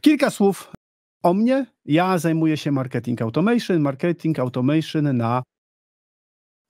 Kilka słów o mnie. Ja zajmuję się marketing automation, marketing automation na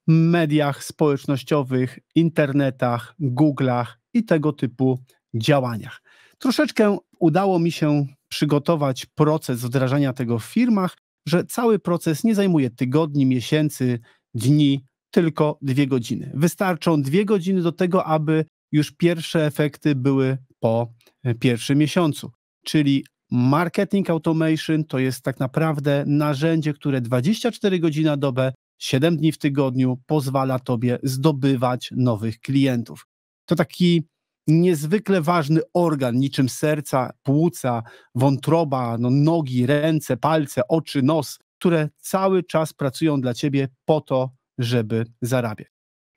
mediach społecznościowych, internetach, Google'ach i tego typu działaniach. Troszeczkę udało mi się przygotować proces wdrażania tego w firmach, że cały proces nie zajmuje tygodni, miesięcy, dni, tylko dwie godziny. Wystarczą dwie godziny do tego, aby już pierwsze efekty były po pierwszym miesiącu czyli marketing automation to jest tak naprawdę narzędzie, które 24 godziny na dobę, 7 dni w tygodniu pozwala tobie zdobywać nowych klientów. To taki niezwykle ważny organ, niczym serca, płuca, wątroba, no, nogi, ręce, palce, oczy, nos, które cały czas pracują dla ciebie po to, żeby zarabiać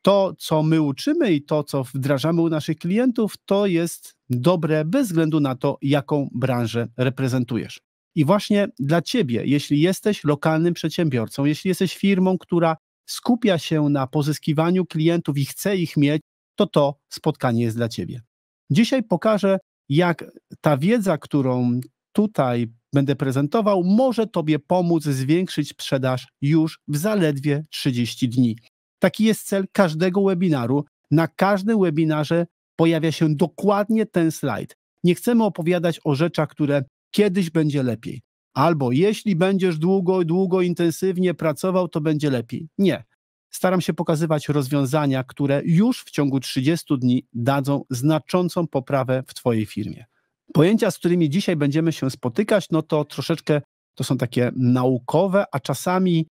to, co my uczymy i to, co wdrażamy u naszych klientów, to jest dobre bez względu na to, jaką branżę reprezentujesz. I właśnie dla ciebie, jeśli jesteś lokalnym przedsiębiorcą, jeśli jesteś firmą, która skupia się na pozyskiwaniu klientów i chce ich mieć, to to spotkanie jest dla ciebie. Dzisiaj pokażę, jak ta wiedza, którą tutaj będę prezentował, może Tobie pomóc zwiększyć sprzedaż już w zaledwie 30 dni. Taki jest cel każdego webinaru. Na każdym webinarze pojawia się dokładnie ten slajd. Nie chcemy opowiadać o rzeczach, które kiedyś będzie lepiej. Albo jeśli będziesz długo, długo, intensywnie pracował, to będzie lepiej. Nie. Staram się pokazywać rozwiązania, które już w ciągu 30 dni dadzą znaczącą poprawę w Twojej firmie. Pojęcia, z którymi dzisiaj będziemy się spotykać, no to troszeczkę to są takie naukowe, a czasami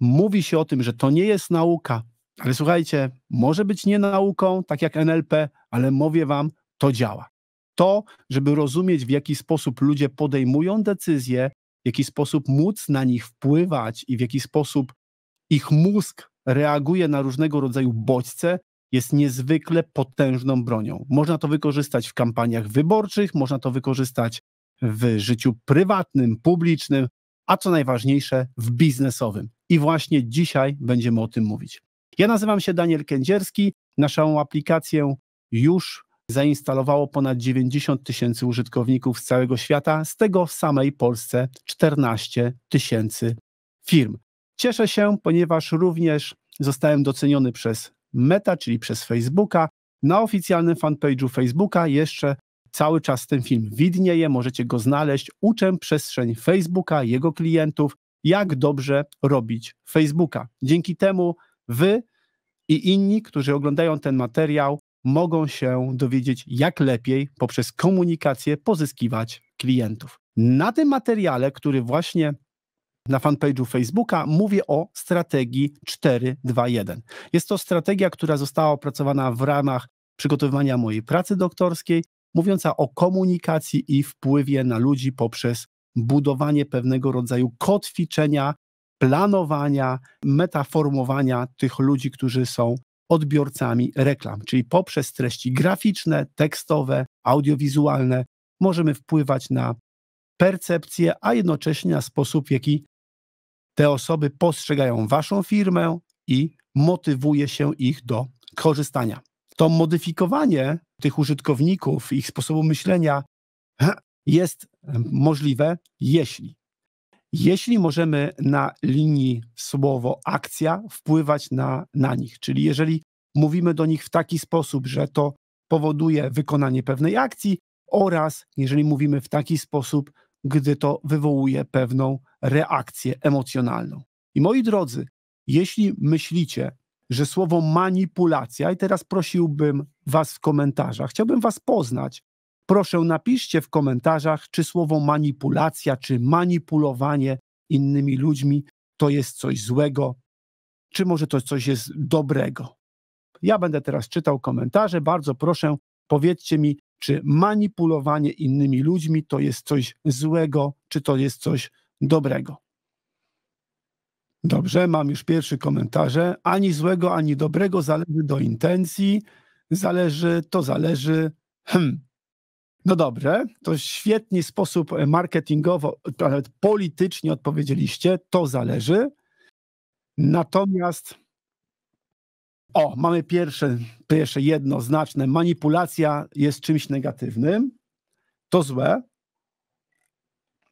mówi się o tym, że to nie jest nauka, ale słuchajcie, może być nie nauką, tak jak NLP, ale mówię wam, to działa. To, żeby rozumieć, w jaki sposób ludzie podejmują decyzje, w jaki sposób móc na nich wpływać i w jaki sposób ich mózg reaguje na różnego rodzaju bodźce, jest niezwykle potężną bronią. Można to wykorzystać w kampaniach wyborczych, można to wykorzystać w życiu prywatnym, publicznym, a co najważniejsze w biznesowym. I właśnie dzisiaj będziemy o tym mówić. Ja nazywam się Daniel Kędzierski. Naszą aplikację już zainstalowało ponad 90 tysięcy użytkowników z całego świata, z tego w samej Polsce 14 tysięcy firm. Cieszę się, ponieważ również zostałem doceniony przez Meta, czyli przez Facebooka. Na oficjalnym fanpage'u Facebooka jeszcze cały czas ten film widnieje, możecie go znaleźć. Uczę przestrzeń Facebooka, jego klientów, jak dobrze robić Facebooka. Dzięki temu wy i inni, którzy oglądają ten materiał, mogą się dowiedzieć, jak lepiej poprzez komunikację pozyskiwać klientów. Na tym materiale, który właśnie na fanpage'u Facebooka, mówię o strategii 421. Jest to strategia, która została opracowana w ramach przygotowywania mojej pracy doktorskiej mówiąca o komunikacji i wpływie na ludzi poprzez budowanie pewnego rodzaju kotwiczenia, planowania, metaformowania tych ludzi, którzy są odbiorcami reklam, czyli poprzez treści graficzne, tekstowe, audiowizualne możemy wpływać na percepcję, a jednocześnie na sposób, w jaki te osoby postrzegają waszą firmę i motywuje się ich do korzystania to modyfikowanie tych użytkowników, ich sposobu myślenia jest możliwe, jeśli. Jeśli możemy na linii słowo akcja wpływać na, na nich, czyli jeżeli mówimy do nich w taki sposób, że to powoduje wykonanie pewnej akcji, oraz jeżeli mówimy w taki sposób, gdy to wywołuje pewną reakcję emocjonalną. I moi drodzy, jeśli myślicie, że słowo manipulacja, i teraz prosiłbym Was w komentarzach, chciałbym Was poznać. Proszę, napiszcie w komentarzach, czy słowo manipulacja, czy manipulowanie innymi ludźmi to jest coś złego, czy może to coś jest dobrego. Ja będę teraz czytał komentarze. Bardzo proszę, powiedzcie mi, czy manipulowanie innymi ludźmi to jest coś złego, czy to jest coś dobrego. Dobrze, mam już pierwszy komentarze. Ani złego, ani dobrego zależy do intencji. Zależy, to zależy. Hmm. No dobrze, to świetny sposób e, marketingowo, nawet politycznie odpowiedzieliście. To zależy. Natomiast o, mamy pierwsze, pierwsze jednoznaczne. Manipulacja jest czymś negatywnym. To złe.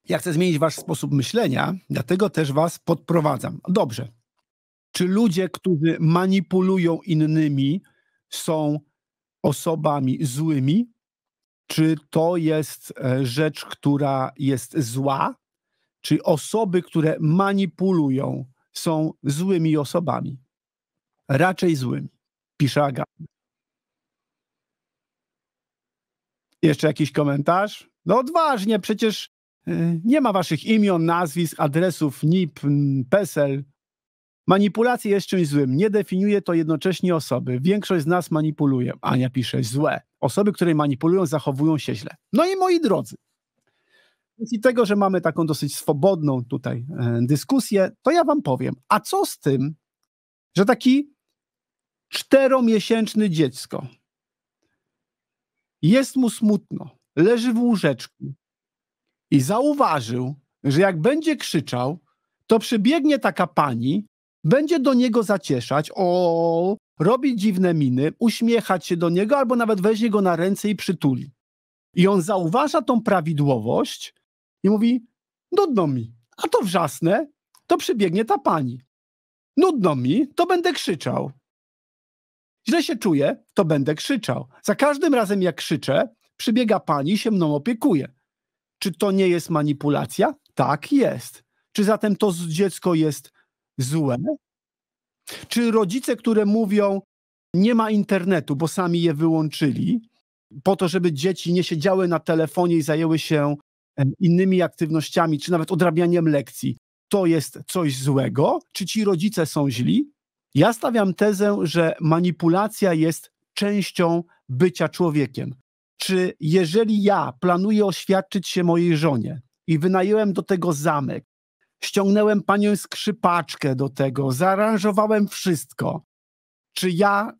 Ja chcę zmienić wasz sposób myślenia, dlatego też was podprowadzam. Dobrze. Czy ludzie, którzy manipulują innymi, są osobami złymi? Czy to jest e, rzecz, która jest zła? Czy osoby, które manipulują, są złymi osobami? Raczej złymi, pisze Agat. Jeszcze jakiś komentarz? No odważnie, przecież Y, nie ma waszych imion, nazwisk, adresów, NIP, PESEL. Manipulacja jest czymś złym. Nie definiuje to jednocześnie osoby. Większość z nas manipuluje. Ania pisze, złe. Osoby, które manipulują, zachowują się źle. No i moi drodzy, i tego, że mamy taką dosyć swobodną tutaj e, dyskusję, to ja wam powiem, a co z tym, że taki czteromiesięczny dziecko jest mu smutno, leży w łóżeczku, i zauważył, że jak będzie krzyczał, to przybiegnie taka pani, będzie do niego zacieszać, o, robi dziwne miny, uśmiechać się do niego albo nawet weźmie go na ręce i przytuli. I on zauważa tą prawidłowość i mówi: Nudno mi, a to wrzasnę, to przybiegnie ta pani. Nudno mi, to będę krzyczał. Źle się czuję, to będę krzyczał. Za każdym razem, jak krzyczę, przybiega pani i się mną opiekuje. Czy to nie jest manipulacja? Tak, jest. Czy zatem to dziecko jest złe? Czy rodzice, które mówią, nie ma internetu, bo sami je wyłączyli, po to, żeby dzieci nie siedziały na telefonie i zajęły się innymi aktywnościami, czy nawet odrabianiem lekcji, to jest coś złego? Czy ci rodzice są źli? Ja stawiam tezę, że manipulacja jest częścią bycia człowiekiem czy jeżeli ja planuję oświadczyć się mojej żonie i wynająłem do tego zamek, ściągnąłem panią skrzypaczkę do tego, zaaranżowałem wszystko, czy ja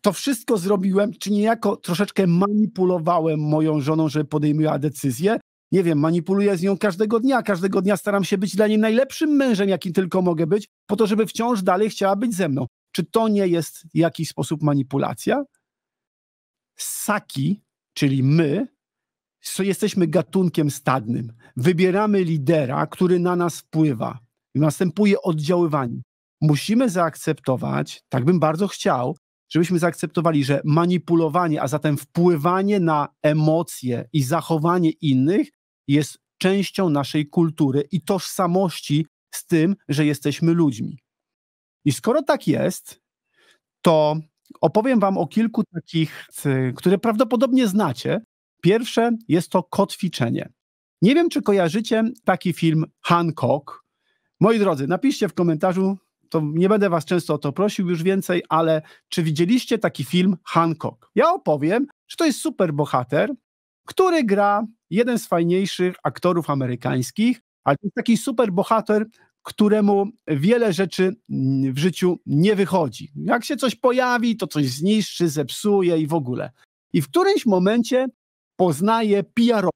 to wszystko zrobiłem, czy niejako troszeczkę manipulowałem moją żoną, żeby podejmowała decyzję? Nie wiem, manipuluję z nią każdego dnia. Każdego dnia staram się być dla niej najlepszym mężem, jakim tylko mogę być, po to, żeby wciąż dalej chciała być ze mną. Czy to nie jest w jakiś sposób manipulacja? Saki, czyli my, jesteśmy gatunkiem stadnym. Wybieramy lidera, który na nas wpływa. I następuje oddziaływanie. Musimy zaakceptować, tak bym bardzo chciał, żebyśmy zaakceptowali, że manipulowanie, a zatem wpływanie na emocje i zachowanie innych jest częścią naszej kultury i tożsamości z tym, że jesteśmy ludźmi. I skoro tak jest, to Opowiem Wam o kilku takich, które prawdopodobnie znacie. Pierwsze jest to kotwiczenie. Nie wiem, czy kojarzycie taki film Hancock. Moi drodzy, napiszcie w komentarzu, to nie będę was często o to prosił już więcej, ale czy widzieliście taki film Hancock? Ja opowiem, że to jest super bohater, który gra jeden z fajniejszych aktorów amerykańskich, ale to jest taki super bohater któremu wiele rzeczy w życiu nie wychodzi. Jak się coś pojawi, to coś zniszczy, zepsuje i w ogóle. I w którymś momencie poznaje pr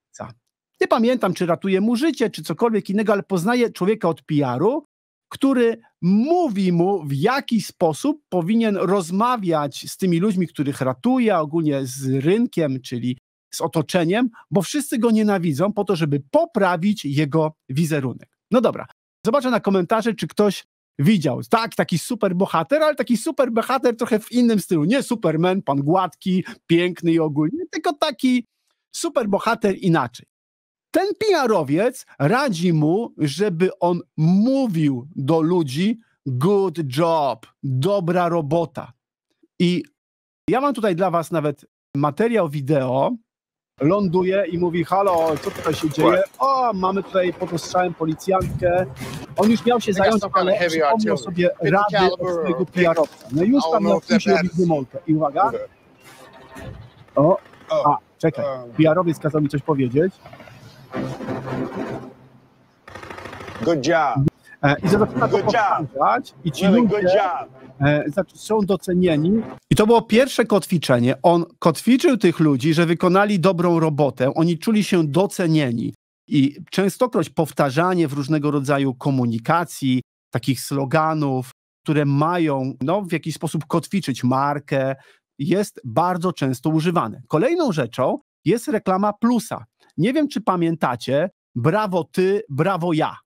Nie pamiętam, czy ratuje mu życie, czy cokolwiek innego, ale poznaje człowieka od PR-u, który mówi mu, w jaki sposób powinien rozmawiać z tymi ludźmi, których ratuje, ogólnie z rynkiem, czyli z otoczeniem, bo wszyscy go nienawidzą po to, żeby poprawić jego wizerunek. No dobra, Zobaczę na komentarze, czy ktoś widział. Tak, taki super bohater, ale taki super bohater trochę w innym stylu. Nie Superman, pan gładki, piękny i ogólnie, tylko taki super bohater inaczej. Ten PR-owiec radzi mu, żeby on mówił do ludzi good job, dobra robota. I ja mam tutaj dla was nawet materiał wideo, ląduje i mówi, halo, co tutaj się dzieje? O, mamy tutaj pod ostrzałem policjantkę. On już miał się zająć, ale przypomniał sobie rady od swojego pr No już tam na się robić wymolkę. I uwaga. O, a, czekaj. PR-owiec kazał mi coś powiedzieć. Good job. E, I zaczyna to powtarzać i ci ludzie e, są docenieni. I to było pierwsze kotwiczenie. On kotwiczył tych ludzi, że wykonali dobrą robotę. Oni czuli się docenieni. I częstokroć powtarzanie w różnego rodzaju komunikacji, takich sloganów, które mają no, w jakiś sposób kotwiczyć markę, jest bardzo często używane. Kolejną rzeczą jest reklama plusa. Nie wiem, czy pamiętacie, brawo ty, brawo ja.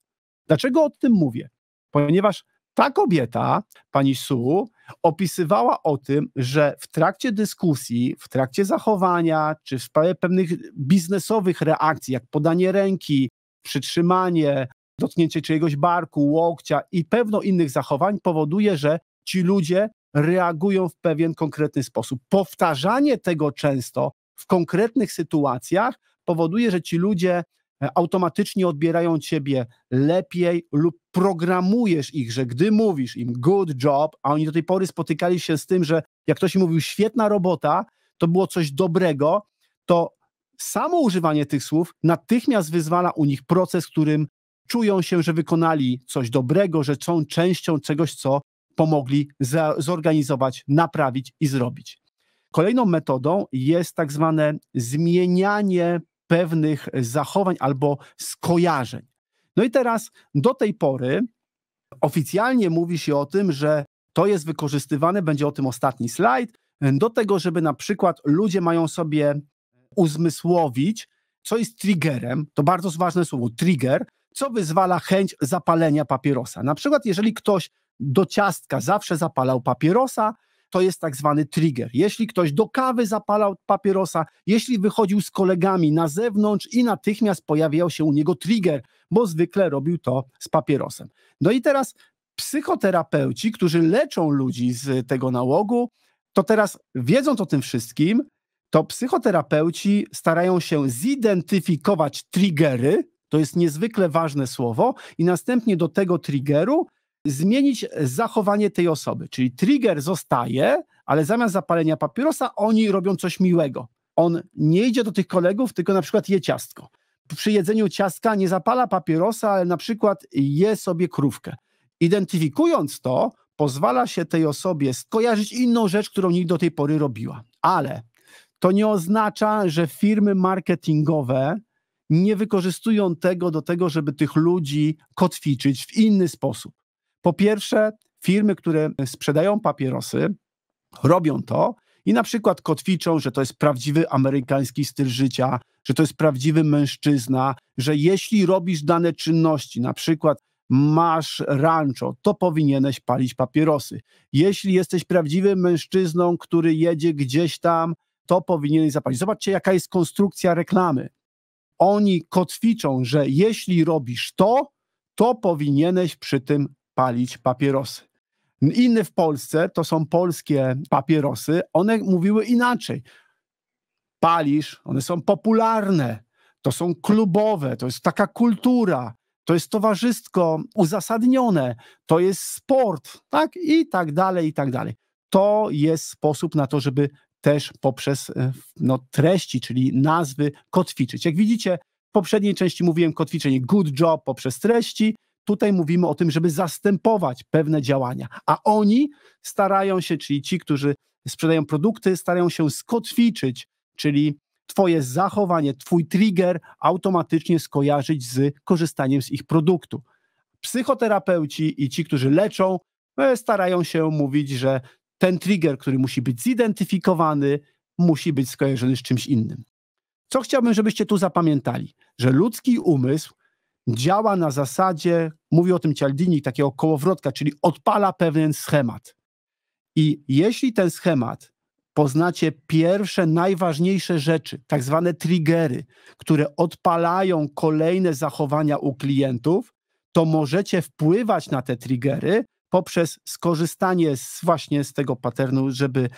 Dlaczego o tym mówię? Ponieważ ta kobieta, pani Su, opisywała o tym, że w trakcie dyskusji, w trakcie zachowania, czy w sprawie pewnych biznesowych reakcji, jak podanie ręki, przytrzymanie, dotknięcie czyjegoś barku, łokcia i pewno innych zachowań powoduje, że ci ludzie reagują w pewien konkretny sposób. Powtarzanie tego często w konkretnych sytuacjach powoduje, że ci ludzie E, automatycznie odbierają ciebie lepiej lub programujesz ich, że gdy mówisz im good job, a oni do tej pory spotykali się z tym, że jak ktoś im mówił świetna robota, to było coś dobrego, to samo używanie tych słów natychmiast wyzwala u nich proces, którym czują się, że wykonali coś dobrego, że są częścią czegoś, co pomogli zorganizować, naprawić i zrobić. Kolejną metodą jest tak zwane zmienianie pewnych zachowań albo skojarzeń. No i teraz do tej pory oficjalnie mówi się o tym, że to jest wykorzystywane, będzie o tym ostatni slajd, do tego, żeby na przykład ludzie mają sobie uzmysłowić, co jest triggerem, to bardzo ważne słowo, trigger, co wyzwala chęć zapalenia papierosa. Na przykład, jeżeli ktoś do ciastka zawsze zapalał papierosa, to jest tak zwany trigger. Jeśli ktoś do kawy zapalał papierosa, jeśli wychodził z kolegami na zewnątrz i natychmiast pojawiał się u niego trigger, bo zwykle robił to z papierosem. No i teraz psychoterapeuci, którzy leczą ludzi z tego nałogu, to teraz wiedząc o tym wszystkim, to psychoterapeuci starają się zidentyfikować triggery, to jest niezwykle ważne słowo, i następnie do tego triggeru zmienić zachowanie tej osoby. Czyli trigger zostaje, ale zamiast zapalenia papierosa, oni robią coś miłego. On nie idzie do tych kolegów, tylko na przykład je ciastko. Przy jedzeniu ciastka nie zapala papierosa, ale na przykład je sobie krówkę. Identyfikując to, pozwala się tej osobie skojarzyć inną rzecz, którą nikt do tej pory robiła. Ale to nie oznacza, że firmy marketingowe nie wykorzystują tego do tego, żeby tych ludzi kotwiczyć w inny sposób. Po pierwsze, firmy, które sprzedają papierosy, robią to i na przykład kotwiczą, że to jest prawdziwy amerykański styl życia, że to jest prawdziwy mężczyzna, że jeśli robisz dane czynności, na przykład masz rancho, to powinieneś palić papierosy. Jeśli jesteś prawdziwym mężczyzną, który jedzie gdzieś tam, to powinieneś zapalić. Zobaczcie, jaka jest konstrukcja reklamy. Oni kotwiczą, że jeśli robisz to, to powinieneś przy tym palić papierosy. Inne w Polsce to są polskie papierosy, one mówiły inaczej. Palisz, one są popularne, to są klubowe, to jest taka kultura, to jest towarzystwo uzasadnione, to jest sport, tak i tak dalej, i tak dalej. To jest sposób na to, żeby też poprzez e, no, treści, czyli nazwy kotwiczyć. Jak widzicie, w poprzedniej części mówiłem kotwiczenie good job poprzez treści, Tutaj mówimy o tym, żeby zastępować pewne działania, a oni starają się, czyli ci, którzy sprzedają produkty, starają się skotwiczyć, czyli Twoje zachowanie, Twój trigger automatycznie skojarzyć z korzystaniem z ich produktu. Psychoterapeuci i ci, którzy leczą, e, starają się mówić, że ten trigger, który musi być zidentyfikowany, musi być skojarzony z czymś innym. Co chciałbym, żebyście tu zapamiętali, że ludzki umysł działa na zasadzie, mówi o tym Cialdini, takiego kołowrotka, czyli odpala pewien schemat. I jeśli ten schemat poznacie pierwsze najważniejsze rzeczy, tak zwane triggery, które odpalają kolejne zachowania u klientów, to możecie wpływać na te triggery poprzez skorzystanie z, właśnie z tego patternu, żeby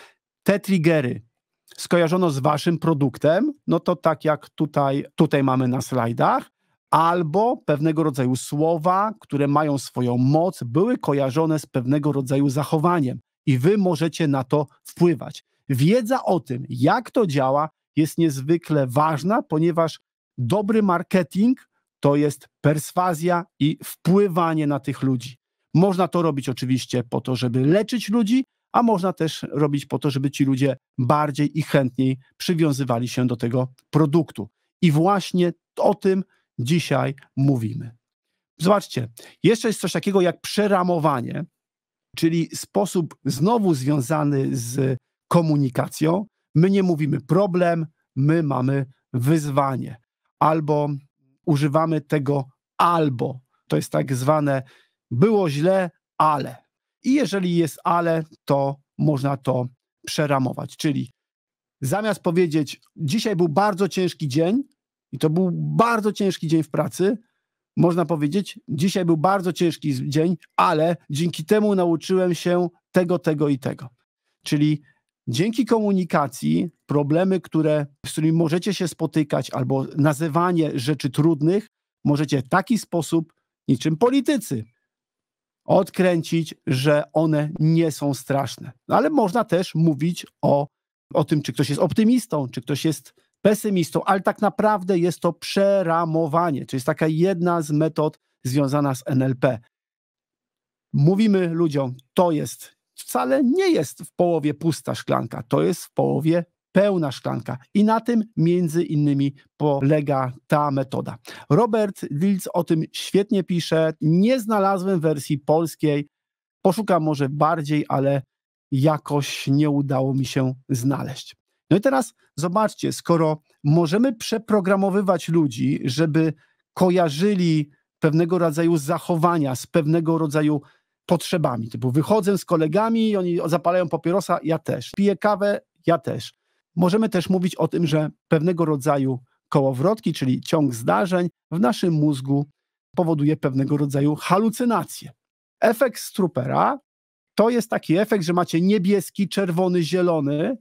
te triggery skojarzono z waszym produktem, no to tak jak tutaj, tutaj mamy na slajdach, albo pewnego rodzaju słowa, które mają swoją moc, były kojarzone z pewnego rodzaju zachowaniem i wy możecie na to wpływać. Wiedza o tym, jak to działa, jest niezwykle ważna, ponieważ dobry marketing to jest perswazja i wpływanie na tych ludzi. Można to robić oczywiście po to, żeby leczyć ludzi, a można też robić po to, żeby ci ludzie bardziej i chętniej przywiązywali się do tego produktu. I właśnie o tym dzisiaj mówimy. Zobaczcie, jeszcze jest coś takiego jak przeramowanie, czyli sposób znowu związany z komunikacją. My nie mówimy problem, my mamy wyzwanie. Albo używamy tego albo. To jest tak zwane było źle, ale. I jeżeli jest ale, to można to przeramować. Czyli zamiast powiedzieć, dzisiaj był bardzo ciężki dzień, i to był bardzo ciężki dzień w pracy, można powiedzieć. Dzisiaj był bardzo ciężki dzień, ale dzięki temu nauczyłem się tego, tego i tego. Czyli dzięki komunikacji problemy, które, z którymi możecie się spotykać, albo nazywanie rzeczy trudnych, możecie w taki sposób, niczym politycy, odkręcić, że one nie są straszne. No ale można też mówić o, o tym, czy ktoś jest optymistą, czy ktoś jest pesymistą, ale tak naprawdę jest to przeramowanie, czyli jest taka jedna z metod związana z NLP. Mówimy ludziom, to jest, wcale nie jest w połowie pusta szklanka, to jest w połowie pełna szklanka. I na tym między innymi polega ta metoda. Robert Wilc o tym świetnie pisze. Nie znalazłem wersji polskiej. Poszukam może bardziej, ale jakoś nie udało mi się znaleźć. No i teraz zobaczcie, skoro możemy przeprogramowywać ludzi, żeby kojarzyli pewnego rodzaju zachowania z pewnego rodzaju potrzebami, typu wychodzę z kolegami, oni zapalają papierosa, ja też, piję kawę, ja też. Możemy też mówić o tym, że pewnego rodzaju kołowrotki, czyli ciąg zdarzeń w naszym mózgu powoduje pewnego rodzaju halucynacje. Efekt strupera to jest taki efekt, że macie niebieski, czerwony, zielony,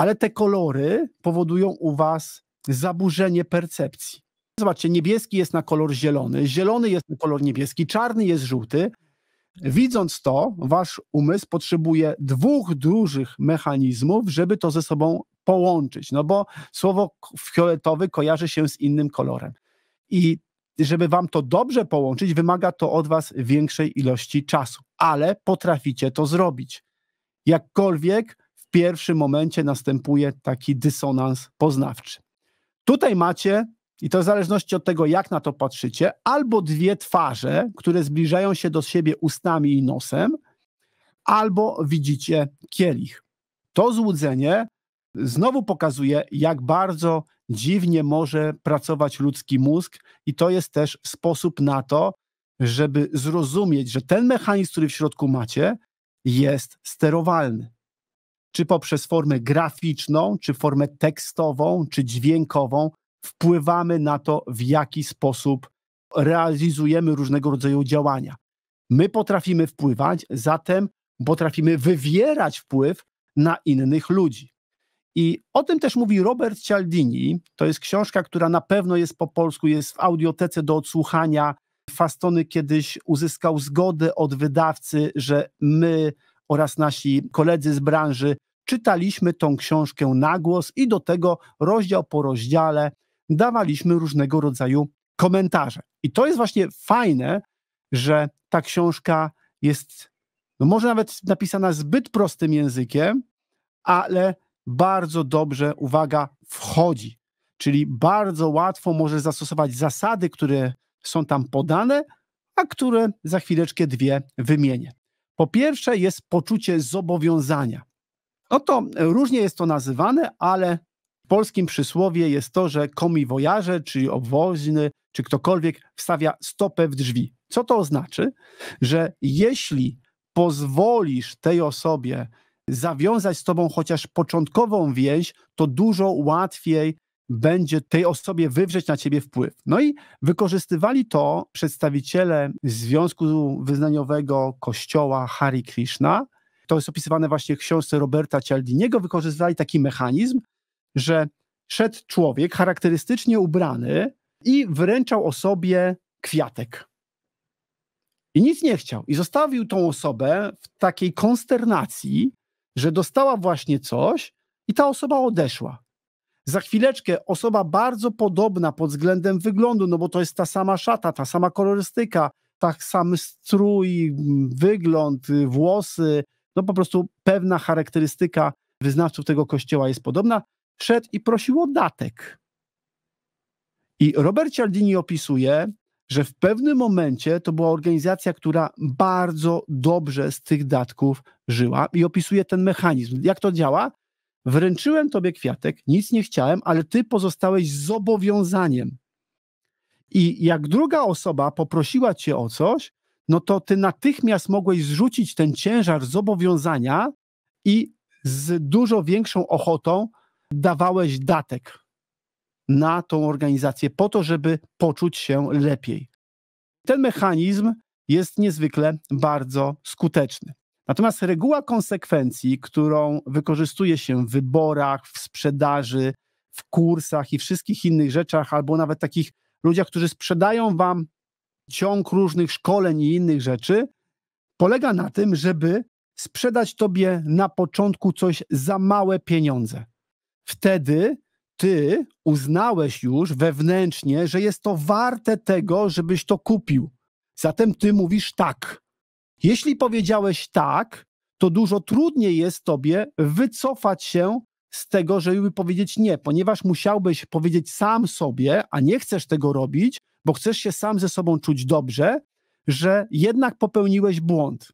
ale te kolory powodują u was zaburzenie percepcji. Zobaczcie, niebieski jest na kolor zielony, zielony jest na kolor niebieski, czarny jest żółty. Widząc to, wasz umysł potrzebuje dwóch dużych mechanizmów, żeby to ze sobą połączyć, no bo słowo fioletowy kojarzy się z innym kolorem. I żeby wam to dobrze połączyć, wymaga to od was większej ilości czasu, ale potraficie to zrobić. Jakkolwiek w pierwszym momencie następuje taki dysonans poznawczy. Tutaj macie, i to w zależności od tego, jak na to patrzycie, albo dwie twarze, które zbliżają się do siebie ustami i nosem, albo widzicie kielich. To złudzenie znowu pokazuje, jak bardzo dziwnie może pracować ludzki mózg, i to jest też sposób na to, żeby zrozumieć, że ten mechanizm, który w środku macie, jest sterowalny czy poprzez formę graficzną, czy formę tekstową, czy dźwiękową, wpływamy na to, w jaki sposób realizujemy różnego rodzaju działania. My potrafimy wpływać, zatem potrafimy wywierać wpływ na innych ludzi. I o tym też mówi Robert Cialdini. To jest książka, która na pewno jest po polsku, jest w audiotece do odsłuchania. Fastony kiedyś uzyskał zgodę od wydawcy, że my oraz nasi koledzy z branży czytaliśmy tą książkę na głos i do tego rozdział po rozdziale dawaliśmy różnego rodzaju komentarze. I to jest właśnie fajne, że ta książka jest no może nawet napisana zbyt prostym językiem, ale bardzo dobrze, uwaga, wchodzi. Czyli bardzo łatwo może zastosować zasady, które są tam podane, a które za chwileczkę dwie wymienię. Po pierwsze jest poczucie zobowiązania. No to różnie jest to nazywane, ale w polskim przysłowie jest to, że komiwojarze, czyli obwoźny, czy ktokolwiek wstawia stopę w drzwi. Co to oznacza? Że jeśli pozwolisz tej osobie zawiązać z tobą chociaż początkową więź, to dużo łatwiej będzie tej osobie wywrzeć na ciebie wpływ. No i wykorzystywali to przedstawiciele Związku Wyznaniowego Kościoła Hari Krishna. To jest opisywane właśnie w książce Roberta Cialdiniego. Wykorzystywali taki mechanizm, że szedł człowiek charakterystycznie ubrany i wręczał osobie kwiatek. I nic nie chciał. I zostawił tą osobę w takiej konsternacji, że dostała właśnie coś i ta osoba odeszła. Za chwileczkę osoba bardzo podobna pod względem wyglądu, no bo to jest ta sama szata, ta sama kolorystyka, tak sam strój, wygląd, włosy, no po prostu pewna charakterystyka wyznawców tego kościoła jest podobna, wszedł i prosił o datek. I Robert Cialdini opisuje, że w pewnym momencie to była organizacja, która bardzo dobrze z tych datków żyła i opisuje ten mechanizm. Jak to działa? Wręczyłem tobie kwiatek, nic nie chciałem, ale ty pozostałeś zobowiązaniem. I jak druga osoba poprosiła cię o coś, no to ty natychmiast mogłeś zrzucić ten ciężar zobowiązania i z dużo większą ochotą dawałeś datek na tą organizację po to, żeby poczuć się lepiej. Ten mechanizm jest niezwykle bardzo skuteczny. Natomiast reguła konsekwencji, którą wykorzystuje się w wyborach, w sprzedaży, w kursach i wszystkich innych rzeczach, albo nawet takich ludziach, którzy sprzedają wam ciąg różnych szkoleń i innych rzeczy, polega na tym, żeby sprzedać tobie na początku coś za małe pieniądze. Wtedy ty uznałeś już wewnętrznie, że jest to warte tego, żebyś to kupił. Zatem ty mówisz tak. Jeśli powiedziałeś tak, to dużo trudniej jest tobie wycofać się z tego, żeby powiedzieć nie, ponieważ musiałbyś powiedzieć sam sobie, a nie chcesz tego robić, bo chcesz się sam ze sobą czuć dobrze, że jednak popełniłeś błąd.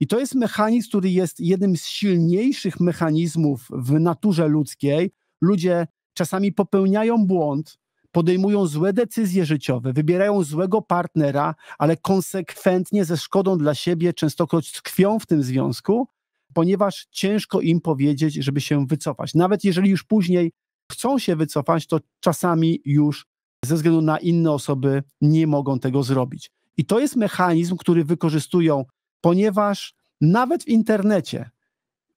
I to jest mechanizm, który jest jednym z silniejszych mechanizmów w naturze ludzkiej. Ludzie czasami popełniają błąd, podejmują złe decyzje życiowe, wybierają złego partnera, ale konsekwentnie ze szkodą dla siebie, częstokroć tkwią w tym związku, ponieważ ciężko im powiedzieć, żeby się wycofać. Nawet jeżeli już później chcą się wycofać, to czasami już ze względu na inne osoby nie mogą tego zrobić. I to jest mechanizm, który wykorzystują, ponieważ nawet w internecie,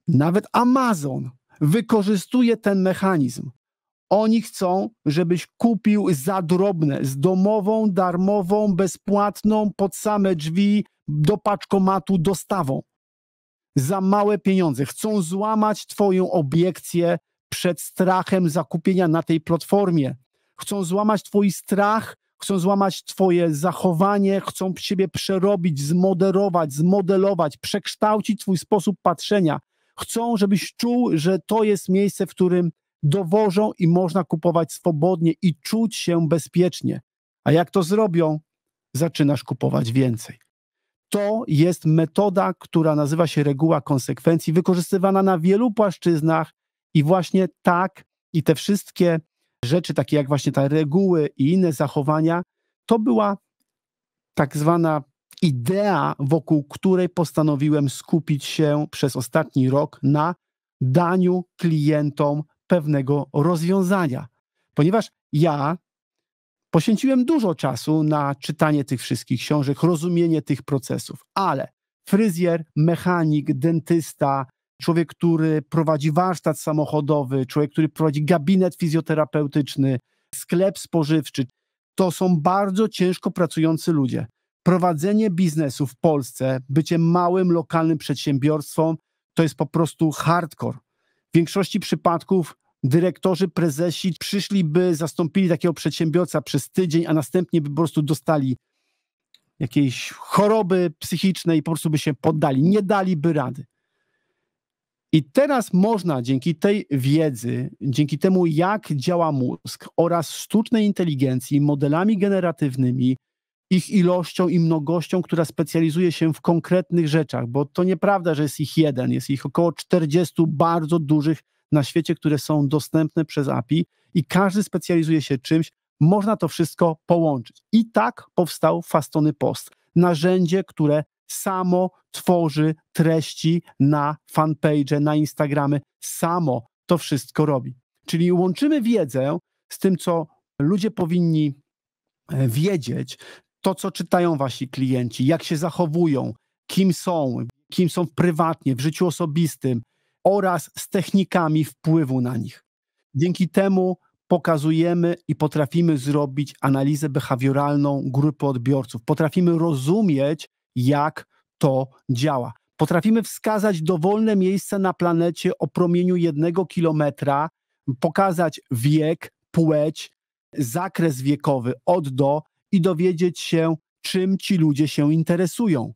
nawet Amazon wykorzystuje ten mechanizm. Oni chcą, żebyś kupił za drobne, z domową, darmową, bezpłatną, pod same drzwi, do paczkomatu dostawą. Za małe pieniądze. Chcą złamać Twoją obiekcję przed strachem zakupienia na tej platformie. Chcą złamać Twój strach, chcą złamać Twoje zachowanie, chcą Ciebie przerobić, zmoderować, zmodelować, przekształcić Twój sposób patrzenia. Chcą, żebyś czuł, że to jest miejsce, w którym dowożą i można kupować swobodnie i czuć się bezpiecznie. A jak to zrobią, zaczynasz kupować więcej. To jest metoda, która nazywa się reguła konsekwencji, wykorzystywana na wielu płaszczyznach i właśnie tak i te wszystkie rzeczy, takie jak właśnie te reguły i inne zachowania, to była tak zwana idea, wokół której postanowiłem skupić się przez ostatni rok na daniu klientom pewnego rozwiązania. Ponieważ ja poświęciłem dużo czasu na czytanie tych wszystkich książek, rozumienie tych procesów, ale fryzjer, mechanik, dentysta, człowiek, który prowadzi warsztat samochodowy, człowiek, który prowadzi gabinet fizjoterapeutyczny, sklep spożywczy, to są bardzo ciężko pracujący ludzie. Prowadzenie biznesu w Polsce, bycie małym, lokalnym przedsiębiorstwem, to jest po prostu hardcore. W większości przypadków dyrektorzy, prezesi przyszliby, zastąpili takiego przedsiębiorca przez tydzień, a następnie by po prostu dostali jakiejś choroby psychicznej i po prostu by się poddali, nie daliby rady. I teraz można dzięki tej wiedzy, dzięki temu, jak działa mózg oraz sztucznej inteligencji, modelami generatywnymi, ich ilością i mnogością, która specjalizuje się w konkretnych rzeczach, bo to nieprawda, że jest ich jeden, jest ich około 40 bardzo dużych na świecie, które są dostępne przez API i każdy specjalizuje się czymś, można to wszystko połączyć. I tak powstał Fastony Post, narzędzie, które samo tworzy treści na fanpage, na Instagramy, samo to wszystko robi. Czyli łączymy wiedzę z tym, co ludzie powinni e, wiedzieć, to, co czytają wasi klienci, jak się zachowują, kim są, kim są prywatnie, w życiu osobistym oraz z technikami wpływu na nich. Dzięki temu pokazujemy i potrafimy zrobić analizę behawioralną grupy odbiorców. Potrafimy rozumieć, jak to działa. Potrafimy wskazać dowolne miejsce na planecie o promieniu jednego kilometra, pokazać wiek, płeć, zakres wiekowy od do i dowiedzieć się, czym ci ludzie się interesują.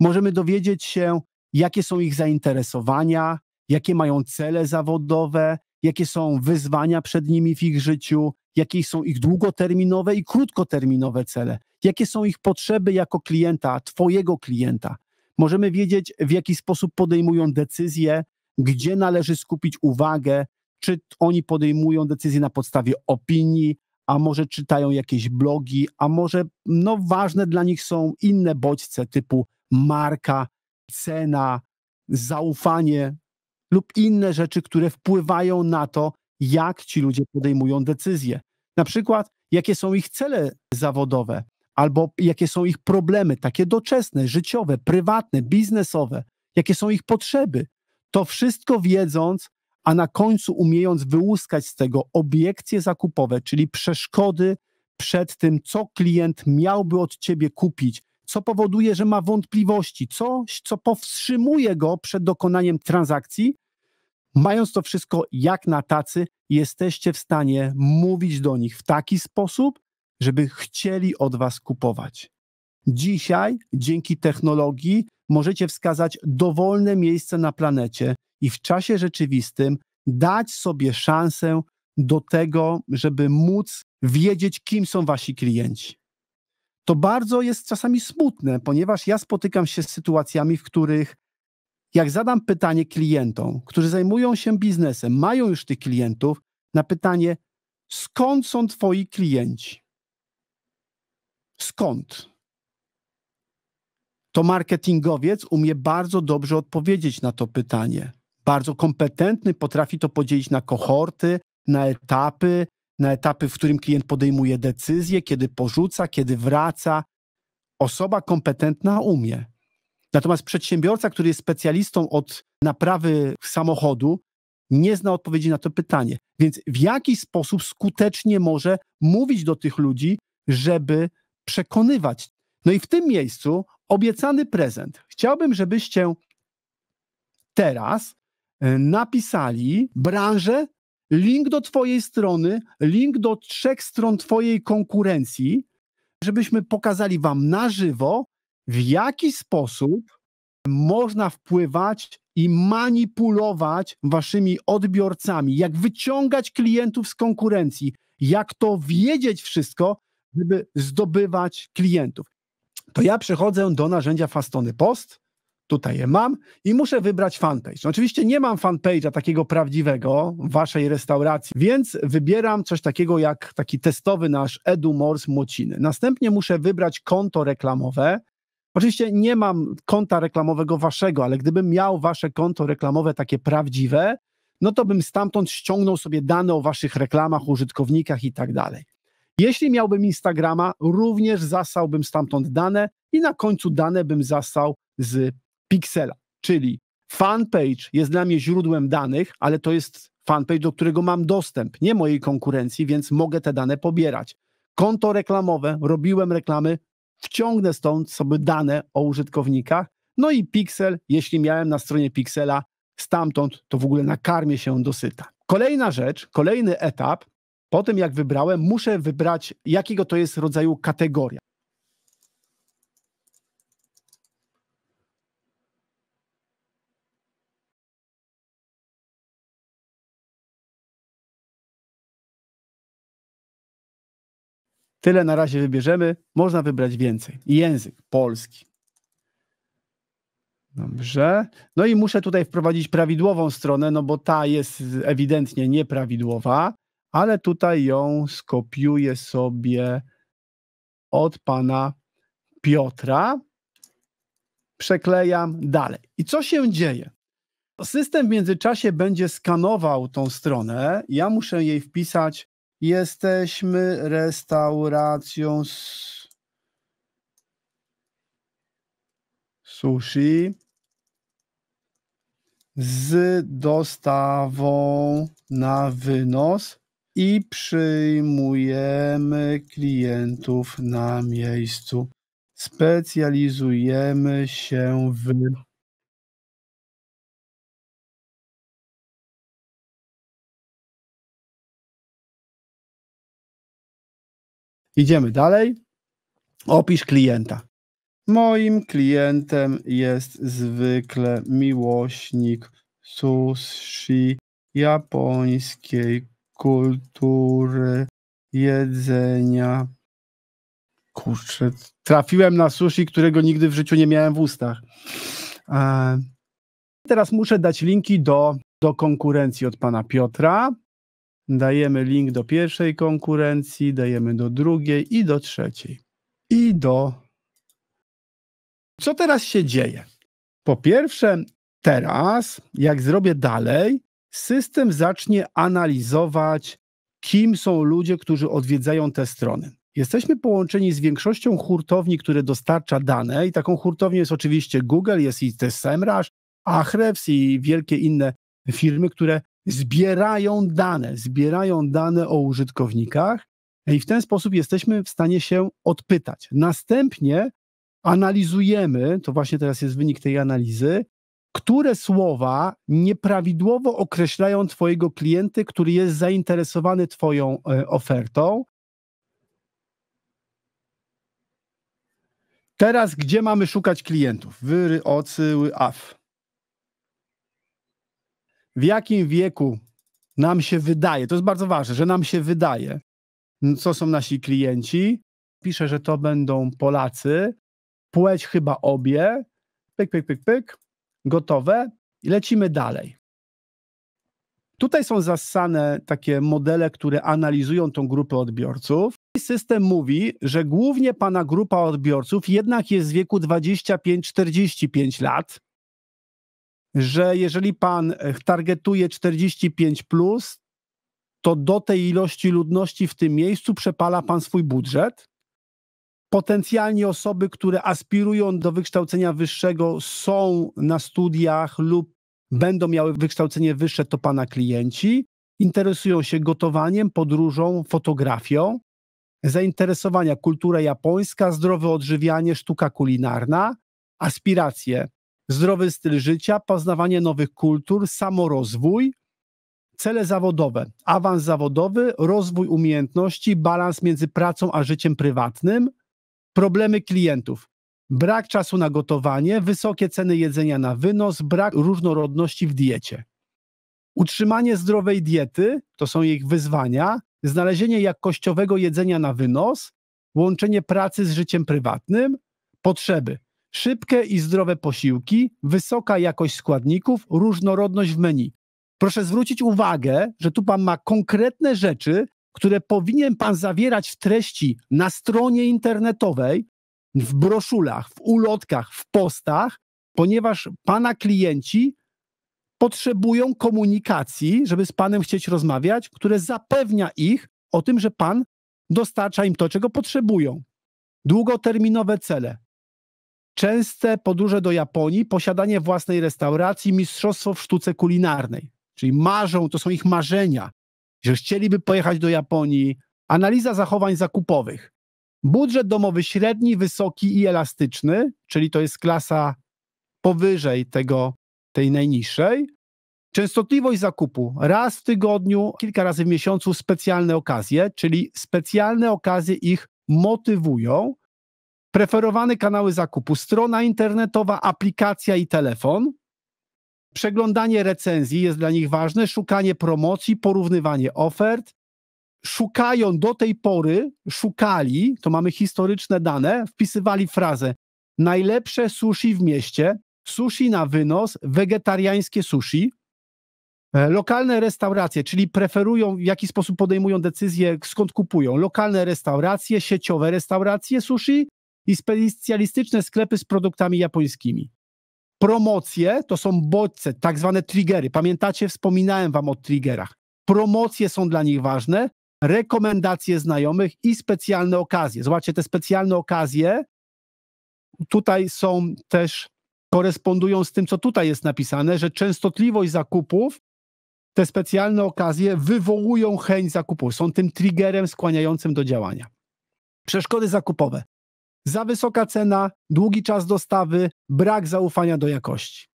Możemy dowiedzieć się, jakie są ich zainteresowania, jakie mają cele zawodowe, jakie są wyzwania przed nimi w ich życiu, jakie są ich długoterminowe i krótkoterminowe cele, jakie są ich potrzeby jako klienta, Twojego klienta. Możemy wiedzieć, w jaki sposób podejmują decyzje, gdzie należy skupić uwagę, czy oni podejmują decyzje na podstawie opinii, a może czytają jakieś blogi, a może no ważne dla nich są inne bodźce typu marka, cena, zaufanie lub inne rzeczy, które wpływają na to, jak ci ludzie podejmują decyzje. Na przykład, jakie są ich cele zawodowe, albo jakie są ich problemy, takie doczesne, życiowe, prywatne, biznesowe, jakie są ich potrzeby. To wszystko wiedząc, a na końcu umiejąc wyłuskać z tego obiekcje zakupowe, czyli przeszkody przed tym, co klient miałby od ciebie kupić, co powoduje, że ma wątpliwości, coś, co powstrzymuje go przed dokonaniem transakcji. Mając to wszystko jak na tacy, jesteście w stanie mówić do nich w taki sposób, żeby chcieli od was kupować. Dzisiaj, dzięki technologii, możecie wskazać dowolne miejsce na planecie i w czasie rzeczywistym dać sobie szansę do tego, żeby móc wiedzieć, kim są wasi klienci. To bardzo jest czasami smutne, ponieważ ja spotykam się z sytuacjami, w których jak zadam pytanie klientom, którzy zajmują się biznesem, mają już tych klientów, na pytanie, skąd są twoi klienci? Skąd? To marketingowiec umie bardzo dobrze odpowiedzieć na to pytanie bardzo kompetentny, potrafi to podzielić na kohorty, na etapy, na etapy, w którym klient podejmuje decyzję, kiedy porzuca, kiedy wraca. Osoba kompetentna umie. Natomiast przedsiębiorca, który jest specjalistą od naprawy samochodu, nie zna odpowiedzi na to pytanie. Więc w jaki sposób skutecznie może mówić do tych ludzi, żeby przekonywać? No i w tym miejscu obiecany prezent. Chciałbym, żebyście teraz E, napisali branżę, link do Twojej strony, link do trzech stron Twojej konkurencji, żebyśmy pokazali Wam na żywo, w jaki sposób można wpływać i manipulować Waszymi odbiorcami, jak wyciągać klientów z konkurencji, jak to wiedzieć wszystko, żeby zdobywać klientów. To ja przechodzę do narzędzia Fastony Post tutaj je mam i muszę wybrać fanpage. No, oczywiście nie mam fanpage'a takiego prawdziwego w waszej restauracji, więc wybieram coś takiego jak taki testowy nasz Edu Mors Młociny. Następnie muszę wybrać konto reklamowe. Oczywiście nie mam konta reklamowego waszego, ale gdybym miał wasze konto reklamowe takie prawdziwe, no to bym stamtąd ściągnął sobie dane o waszych reklamach, użytkownikach i tak dalej. Jeśli miałbym Instagrama, również zasałbym stamtąd dane i na końcu dane bym zasał z Pixela, czyli fanpage jest dla mnie źródłem danych, ale to jest fanpage, do którego mam dostęp, nie mojej konkurencji, więc mogę te dane pobierać. Konto reklamowe, robiłem reklamy, wciągnę stąd sobie dane o użytkownikach. No i Pixel, jeśli miałem na stronie Pixela stamtąd, to w ogóle nakarmię się dosyta. Kolejna rzecz, kolejny etap, po tym jak wybrałem, muszę wybrać, jakiego to jest rodzaju kategoria. Tyle na razie wybierzemy. Można wybrać więcej. Język polski. Dobrze. No i muszę tutaj wprowadzić prawidłową stronę, no bo ta jest ewidentnie nieprawidłowa, ale tutaj ją skopiuję sobie od pana Piotra. Przeklejam dalej. I co się dzieje? System w międzyczasie będzie skanował tą stronę. Ja muszę jej wpisać Jesteśmy restauracją z sushi z dostawą na wynos i przyjmujemy klientów na miejscu. Specjalizujemy się w Idziemy dalej. Opisz klienta. Moim klientem jest zwykle miłośnik sushi japońskiej kultury jedzenia. Kurczę, trafiłem na sushi, którego nigdy w życiu nie miałem w ustach. E, teraz muszę dać linki do, do konkurencji od pana Piotra. Dajemy link do pierwszej konkurencji, dajemy do drugiej i do trzeciej. I do. Co teraz się dzieje? Po pierwsze, teraz, jak zrobię dalej, system zacznie analizować, kim są ludzie, którzy odwiedzają te strony. Jesteśmy połączeni z większością hurtowni, które dostarcza dane, i taką hurtownią jest oczywiście Google, jest i też Semrush, Ahrefs i wielkie inne firmy, które zbierają dane, zbierają dane o użytkownikach i w ten sposób jesteśmy w stanie się odpytać. Następnie analizujemy, to właśnie teraz jest wynik tej analizy, które słowa nieprawidłowo określają Twojego klienta, który jest zainteresowany Twoją e, ofertą. Teraz, gdzie mamy szukać klientów? Wyry, ocy, af w jakim wieku nam się wydaje, to jest bardzo ważne, że nam się wydaje, co są nasi klienci. Piszę, że to będą Polacy, płeć chyba obie, pyk, pyk, pyk, pyk, gotowe i lecimy dalej. Tutaj są zasane takie modele, które analizują tą grupę odbiorców. System mówi, że głównie pana grupa odbiorców jednak jest z wieku 25-45 lat, że jeżeli pan e, targetuje 45, plus, to do tej ilości ludności w tym miejscu przepala pan swój budżet. Potencjalnie osoby, które aspirują do wykształcenia wyższego, są na studiach lub będą miały wykształcenie wyższe, to pana klienci. Interesują się gotowaniem, podróżą, fotografią. Zainteresowania kultura japońska, zdrowe odżywianie, sztuka kulinarna, aspiracje zdrowy styl życia, poznawanie nowych kultur, samorozwój, cele zawodowe, awans zawodowy, rozwój umiejętności, balans między pracą a życiem prywatnym, problemy klientów, brak czasu na gotowanie, wysokie ceny jedzenia na wynos, brak różnorodności w diecie. Utrzymanie zdrowej diety to są ich wyzwania, znalezienie jakościowego jedzenia na wynos, łączenie pracy z życiem prywatnym, potrzeby Szybkie i zdrowe posiłki, wysoka jakość składników, różnorodność w menu. Proszę zwrócić uwagę, że tu Pan ma konkretne rzeczy, które powinien Pan zawierać w treści na stronie internetowej, w broszulach, w ulotkach, w postach, ponieważ Pana klienci potrzebują komunikacji, żeby z Panem chcieć rozmawiać, które zapewnia ich o tym, że Pan dostarcza im to, czego potrzebują. Długoterminowe cele częste podróże do Japonii, posiadanie własnej restauracji, mistrzostwo w sztuce kulinarnej. Czyli marzą, to są ich marzenia, że chcieliby pojechać do Japonii. Analiza zachowań zakupowych. Budżet domowy średni, wysoki i elastyczny, czyli to jest klasa powyżej tego, tej najniższej. Częstotliwość zakupu raz w tygodniu, kilka razy w miesiącu specjalne okazje, czyli specjalne okazje ich motywują. Preferowane kanały zakupu, strona internetowa, aplikacja i telefon. Przeglądanie recenzji jest dla nich ważne, szukanie promocji, porównywanie ofert. Szukają do tej pory, szukali, to mamy historyczne dane, wpisywali frazę najlepsze sushi w mieście, sushi na wynos, wegetariańskie sushi. E, lokalne restauracje, czyli preferują, w jaki sposób podejmują decyzje, skąd kupują. Lokalne restauracje, sieciowe restauracje sushi, i specjalistyczne sklepy z produktami japońskimi. Promocje to są bodźce, tak zwane triggery. Pamiętacie, wspominałem wam o triggerach. Promocje są dla nich ważne, rekomendacje znajomych i specjalne okazje. Zobaczcie, te specjalne okazje tutaj są też, korespondują z tym, co tutaj jest napisane, że częstotliwość zakupów, te specjalne okazje wywołują chęć zakupów, są tym triggerem skłaniającym do działania. Przeszkody zakupowe za wysoka cena, długi czas dostawy, brak zaufania do jakości.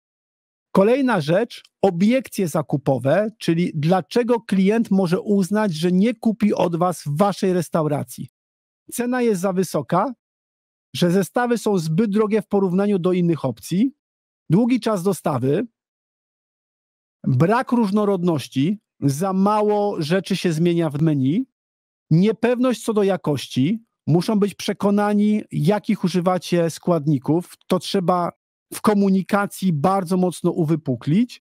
Kolejna rzecz, obiekcje zakupowe, czyli dlaczego klient może uznać, że nie kupi od Was w Waszej restauracji. Cena jest za wysoka, że zestawy są zbyt drogie w porównaniu do innych opcji, długi czas dostawy, brak różnorodności, za mało rzeczy się zmienia w menu, niepewność co do jakości, muszą być przekonani, jakich używacie składników. To trzeba w komunikacji bardzo mocno uwypuklić.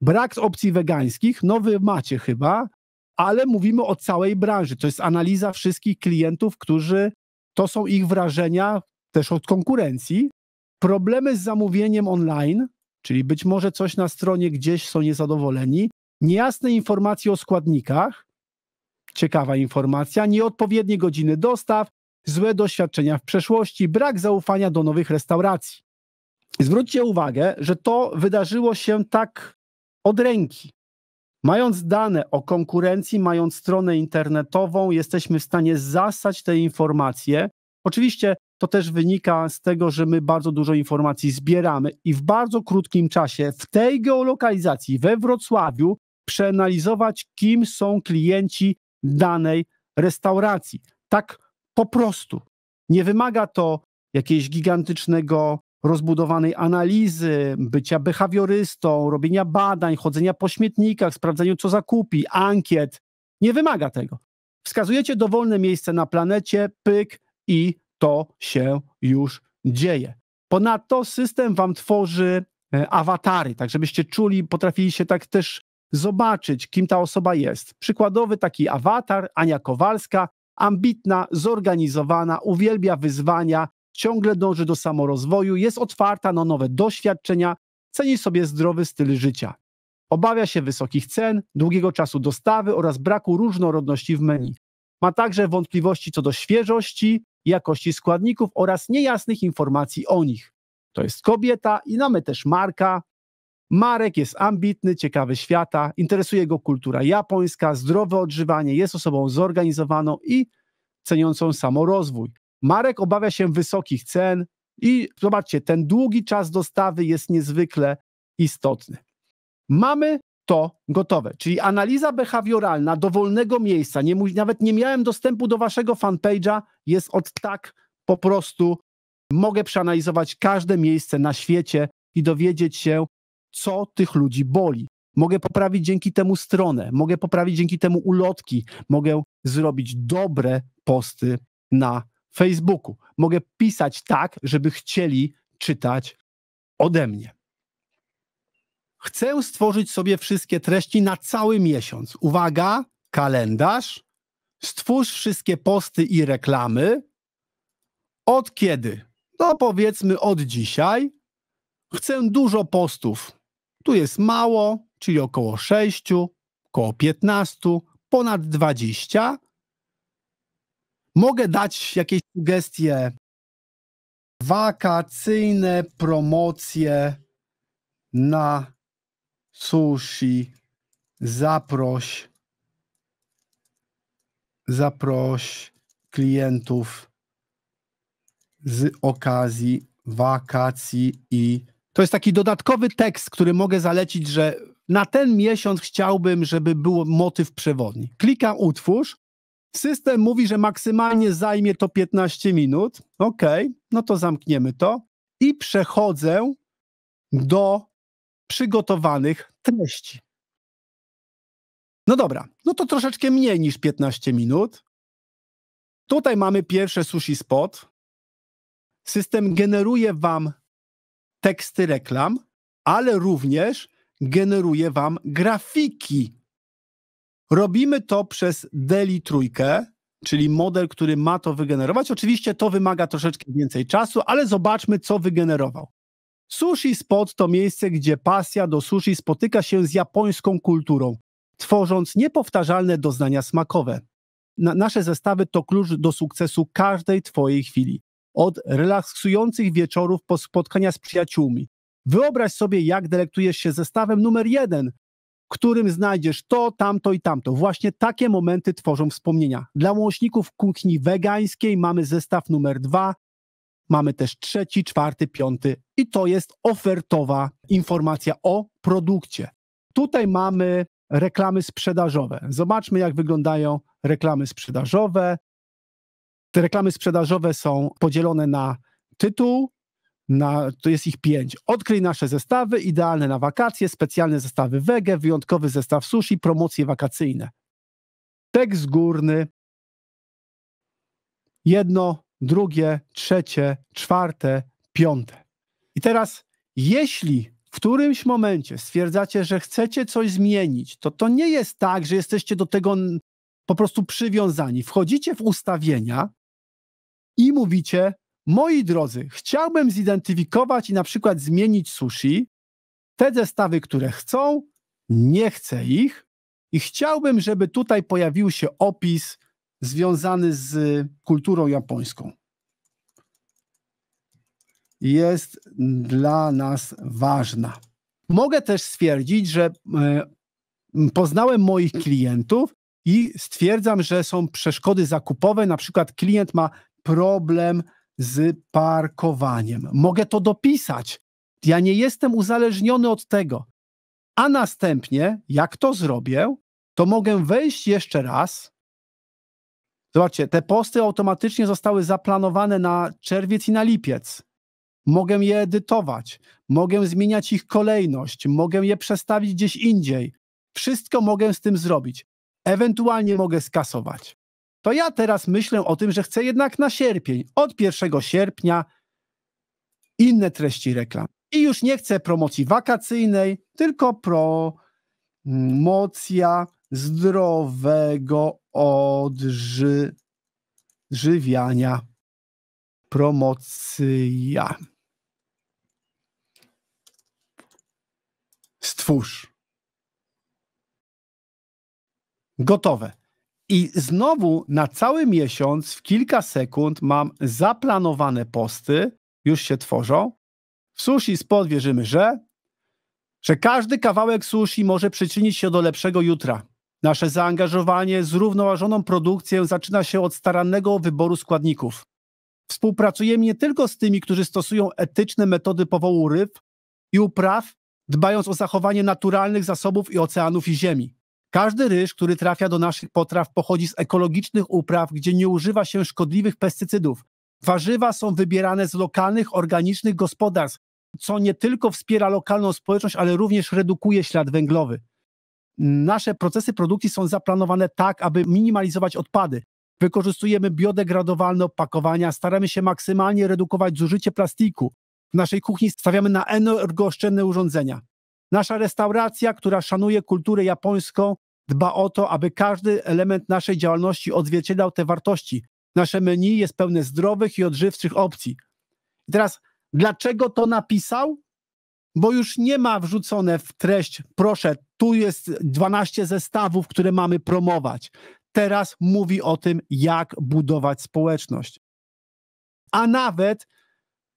Brak opcji wegańskich, no wy macie chyba, ale mówimy o całej branży. To jest analiza wszystkich klientów, którzy to są ich wrażenia też od konkurencji. Problemy z zamówieniem online, czyli być może coś na stronie gdzieś są niezadowoleni, niejasne informacje o składnikach, ciekawa informacja, nieodpowiednie godziny dostaw, złe doświadczenia w przeszłości, brak zaufania do nowych restauracji. Zwróćcie uwagę, że to wydarzyło się tak od ręki. Mając dane o konkurencji, mając stronę internetową, jesteśmy w stanie zasać te informacje. Oczywiście to też wynika z tego, że my bardzo dużo informacji zbieramy i w bardzo krótkim czasie w tej geolokalizacji we Wrocławiu przeanalizować, kim są klienci danej restauracji. Tak po prostu. Nie wymaga to jakiejś gigantycznego rozbudowanej analizy, bycia behawiorystą, robienia badań, chodzenia po śmietnikach, sprawdzania co zakupi, ankiet. Nie wymaga tego. Wskazujecie dowolne miejsce na planecie, pyk i to się już dzieje. Ponadto system wam tworzy e, awatary, tak żebyście czuli, potrafili się tak też zobaczyć, kim ta osoba jest. Przykładowy taki awatar, Ania Kowalska, ambitna, zorganizowana, uwielbia wyzwania, ciągle dąży do samorozwoju, jest otwarta na nowe doświadczenia, ceni sobie zdrowy styl życia. Obawia się wysokich cen, długiego czasu dostawy oraz braku różnorodności w menu. Ma także wątpliwości co do świeżości, jakości składników oraz niejasnych informacji o nich. To jest kobieta i mamy też marka, Marek jest ambitny, ciekawy świata, interesuje go kultura japońska, zdrowe odżywanie, jest osobą zorganizowaną i ceniącą samorozwój. Marek obawia się wysokich cen i zobaczcie, ten długi czas dostawy jest niezwykle istotny. Mamy to gotowe, czyli analiza behawioralna dowolnego miejsca, nie, nawet nie miałem dostępu do waszego fanpage'a, jest od tak po prostu mogę przeanalizować każde miejsce na świecie i dowiedzieć się, co tych ludzi boli. Mogę poprawić dzięki temu stronę, mogę poprawić dzięki temu ulotki, mogę zrobić dobre posty na Facebooku. Mogę pisać tak, żeby chcieli czytać ode mnie. Chcę stworzyć sobie wszystkie treści na cały miesiąc. Uwaga, kalendarz. Stwórz wszystkie posty i reklamy. Od kiedy? No powiedzmy od dzisiaj. Chcę dużo postów tu jest mało, czyli około 6, około 15, ponad 20. Mogę dać jakieś sugestie wakacyjne promocje na sushi. Zaproś zaproś klientów z okazji wakacji i to jest taki dodatkowy tekst, który mogę zalecić, że na ten miesiąc chciałbym, żeby był motyw przewodni. Klikam utwórz. System mówi, że maksymalnie zajmie to 15 minut. OK, no to zamkniemy to. I przechodzę do przygotowanych treści. No dobra, no to troszeczkę mniej niż 15 minut. Tutaj mamy pierwsze sushi spot. System generuje Wam teksty reklam, ale również generuje wam grafiki. Robimy to przez Deli trójkę, czyli model, który ma to wygenerować. Oczywiście to wymaga troszeczkę więcej czasu, ale zobaczmy, co wygenerował. Sushi Spot to miejsce, gdzie pasja do sushi spotyka się z japońską kulturą, tworząc niepowtarzalne doznania smakowe. Na nasze zestawy to klucz do sukcesu każdej Twojej chwili od relaksujących wieczorów po spotkania z przyjaciółmi. Wyobraź sobie, jak delektujesz się zestawem numer jeden, którym znajdziesz to, tamto i tamto. Właśnie takie momenty tworzą wspomnienia. Dla łączników kuchni wegańskiej mamy zestaw numer dwa, mamy też trzeci, czwarty, piąty i to jest ofertowa informacja o produkcie. Tutaj mamy reklamy sprzedażowe. Zobaczmy, jak wyglądają reklamy sprzedażowe. Te reklamy sprzedażowe są podzielone na tytuł, na, to jest ich pięć. Odkryj nasze zestawy, idealne na wakacje, specjalne zestawy wege, wyjątkowy zestaw sushi, promocje wakacyjne. Tekst górny. Jedno, drugie, trzecie, czwarte, piąte. I teraz, jeśli w którymś momencie stwierdzacie, że chcecie coś zmienić, to to nie jest tak, że jesteście do tego po prostu przywiązani. Wchodzicie w ustawienia i mówicie, moi drodzy, chciałbym zidentyfikować i na przykład zmienić sushi, te zestawy, które chcą, nie chcę ich i chciałbym, żeby tutaj pojawił się opis związany z kulturą japońską. Jest dla nas ważna. Mogę też stwierdzić, że e, poznałem moich klientów i stwierdzam, że są przeszkody zakupowe. Na przykład klient ma problem z parkowaniem. Mogę to dopisać. Ja nie jestem uzależniony od tego. A następnie, jak to zrobię, to mogę wejść jeszcze raz. Zobaczcie, te posty automatycznie zostały zaplanowane na czerwiec i na lipiec. Mogę je edytować, mogę zmieniać ich kolejność, mogę je przestawić gdzieś indziej. Wszystko mogę z tym zrobić. Ewentualnie mogę skasować to ja teraz myślę o tym, że chcę jednak na sierpień, od 1 sierpnia inne treści reklam. I już nie chcę promocji wakacyjnej, tylko promocja zdrowego odżywiania. Promocja. Stwórz. Gotowe. I znowu na cały miesiąc, w kilka sekund, mam zaplanowane posty, już się tworzą. W Sushi Spot wierzymy, że, że każdy kawałek sushi może przyczynić się do lepszego jutra. Nasze zaangażowanie, zrównoważoną produkcję zaczyna się od starannego wyboru składników. Współpracujemy nie tylko z tymi, którzy stosują etyczne metody powołu ryb i upraw, dbając o zachowanie naturalnych zasobów i oceanów i ziemi. Każdy ryż, który trafia do naszych potraw, pochodzi z ekologicznych upraw, gdzie nie używa się szkodliwych pestycydów. Warzywa są wybierane z lokalnych, organicznych gospodarstw, co nie tylko wspiera lokalną społeczność, ale również redukuje ślad węglowy. Nasze procesy produkcji są zaplanowane tak, aby minimalizować odpady. Wykorzystujemy biodegradowalne opakowania, staramy się maksymalnie redukować zużycie plastiku. W naszej kuchni stawiamy na energooszczędne urządzenia. Nasza restauracja, która szanuje kulturę japońską, dba o to, aby każdy element naszej działalności odzwierciedlał te wartości. Nasze menu jest pełne zdrowych i odżywczych opcji. I teraz, dlaczego to napisał? Bo już nie ma wrzucone w treść, proszę, tu jest 12 zestawów, które mamy promować. Teraz mówi o tym, jak budować społeczność. A nawet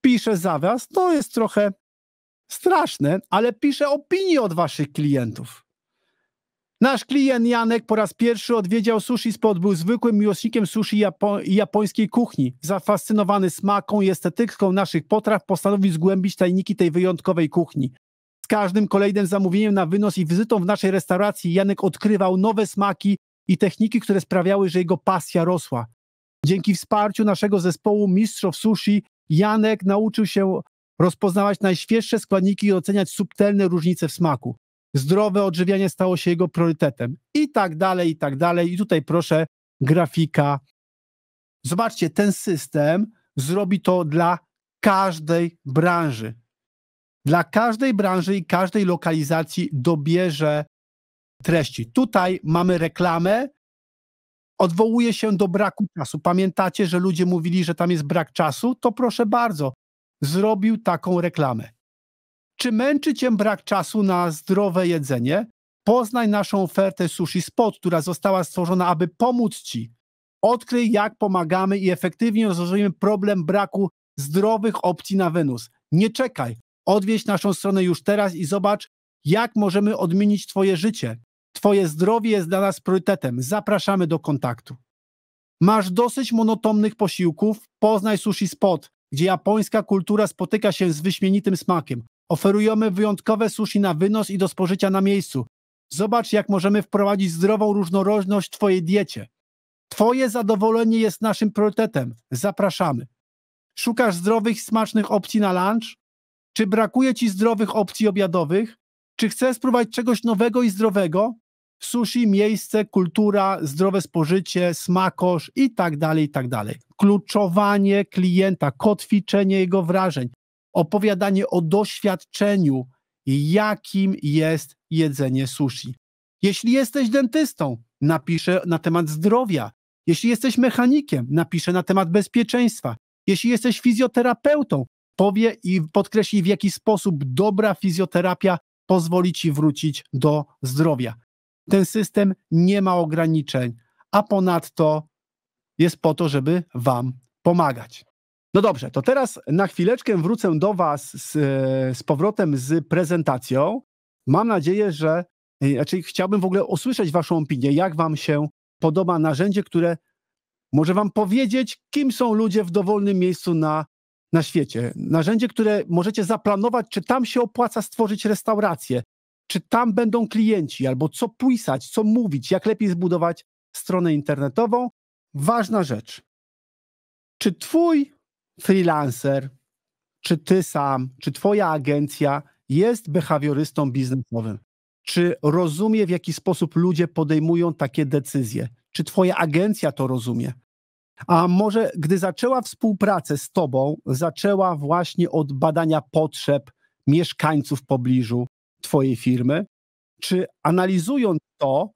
pisze za was, to jest trochę straszne, ale pisze opinie od waszych klientów. Nasz klient Janek po raz pierwszy odwiedział Sushi Spot. Był zwykłym miłośnikiem sushi i japońskiej kuchni. Zafascynowany smaką i estetyką naszych potraw postanowił zgłębić tajniki tej wyjątkowej kuchni. Z każdym kolejnym zamówieniem na wynos i wizytą w naszej restauracji Janek odkrywał nowe smaki i techniki, które sprawiały, że jego pasja rosła. Dzięki wsparciu naszego zespołu Mistrzów Sushi Janek nauczył się rozpoznawać najświeższe składniki i oceniać subtelne różnice w smaku zdrowe odżywianie stało się jego priorytetem. I tak dalej, i tak dalej. I tutaj proszę grafika. Zobaczcie, ten system zrobi to dla każdej branży. Dla każdej branży i każdej lokalizacji dobierze treści. Tutaj mamy reklamę, odwołuje się do braku czasu. Pamiętacie, że ludzie mówili, że tam jest brak czasu? To proszę bardzo, zrobił taką reklamę. Czy męczy Cię brak czasu na zdrowe jedzenie? Poznaj naszą ofertę Sushi Spot, która została stworzona, aby pomóc Ci. Odkryj, jak pomagamy i efektywnie rozwiązujemy problem braku zdrowych opcji na Wenus. Nie czekaj. Odwiedź naszą stronę już teraz i zobacz, jak możemy odmienić Twoje życie. Twoje zdrowie jest dla nas priorytetem. Zapraszamy do kontaktu. Masz dosyć monotonnych posiłków? Poznaj Sushi Spot, gdzie japońska kultura spotyka się z wyśmienitym smakiem. Oferujemy wyjątkowe sushi na wynos i do spożycia na miejscu. Zobacz, jak możemy wprowadzić zdrową różnorodność w Twojej diecie. Twoje zadowolenie jest naszym priorytetem. Zapraszamy. Szukasz zdrowych, smacznych opcji na lunch? Czy brakuje Ci zdrowych opcji obiadowych? Czy chcesz spróbować czegoś nowego i zdrowego? Sushi, miejsce, kultura, zdrowe spożycie, smakosz i tak dalej, i tak dalej. Kluczowanie klienta, kotwiczenie jego wrażeń, opowiadanie o doświadczeniu, jakim jest jedzenie sushi. Jeśli jesteś dentystą, napiszę na temat zdrowia. Jeśli jesteś mechanikiem, napiszę na temat bezpieczeństwa. Jeśli jesteś fizjoterapeutą, powie i podkreśli, w jaki sposób dobra fizjoterapia pozwoli ci wrócić do zdrowia. Ten system nie ma ograniczeń, a ponadto jest po to, żeby Wam pomagać. No dobrze, to teraz na chwileczkę wrócę do Was z, z powrotem z prezentacją. Mam nadzieję, że e, znaczy chciałbym w ogóle usłyszeć Waszą opinię, jak Wam się podoba narzędzie, które może Wam powiedzieć, kim są ludzie w dowolnym miejscu na, na świecie. Narzędzie, które możecie zaplanować, czy tam się opłaca stworzyć restaurację, czy tam będą klienci, albo co pisać, co mówić, jak lepiej zbudować stronę internetową. Ważna rzecz. Czy Twój freelancer, czy ty sam, czy twoja agencja jest behawiorystą biznesowym? Czy rozumie, w jaki sposób ludzie podejmują takie decyzje? Czy twoja agencja to rozumie? A może gdy zaczęła współpracę z tobą, zaczęła właśnie od badania potrzeb mieszkańców w pobliżu twojej firmy? Czy analizując to,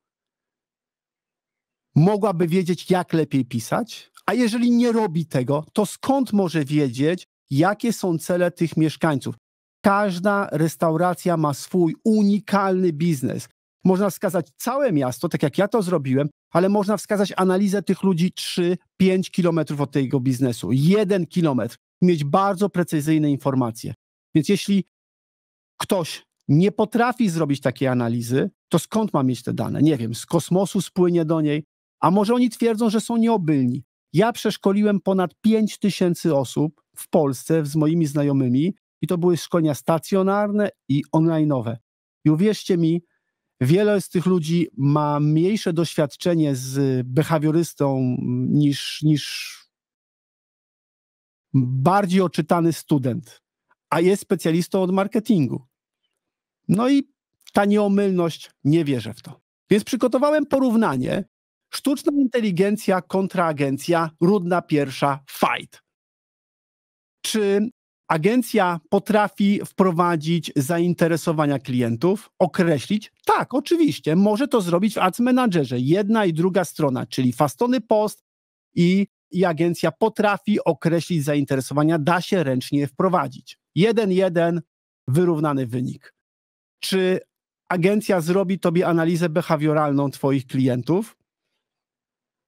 mogłaby wiedzieć, jak lepiej pisać? A jeżeli nie robi tego, to skąd może wiedzieć, jakie są cele tych mieszkańców? Każda restauracja ma swój unikalny biznes. Można wskazać całe miasto, tak jak ja to zrobiłem, ale można wskazać analizę tych ludzi 3-5 kilometrów od tego biznesu, jeden kilometr, mieć bardzo precyzyjne informacje. Więc jeśli ktoś nie potrafi zrobić takiej analizy, to skąd ma mieć te dane? Nie wiem, z kosmosu spłynie do niej, a może oni twierdzą, że są nieobylni. Ja przeszkoliłem ponad 5 tysięcy osób w Polsce z moimi znajomymi i to były szkolenia stacjonarne i online'owe. I uwierzcie mi, wiele z tych ludzi ma mniejsze doświadczenie z behawiorystą niż, niż bardziej oczytany student, a jest specjalistą od marketingu. No i ta nieomylność, nie wierzę w to. Więc przygotowałem porównanie, Sztuczna inteligencja, agencja rudna pierwsza, fight. Czy agencja potrafi wprowadzić zainteresowania klientów, określić? Tak, oczywiście, może to zrobić w Ads Managerze. Jedna i druga strona, czyli fastony post i, i agencja potrafi określić zainteresowania, da się ręcznie wprowadzić. Jeden, jeden, wyrównany wynik. Czy agencja zrobi tobie analizę behawioralną twoich klientów?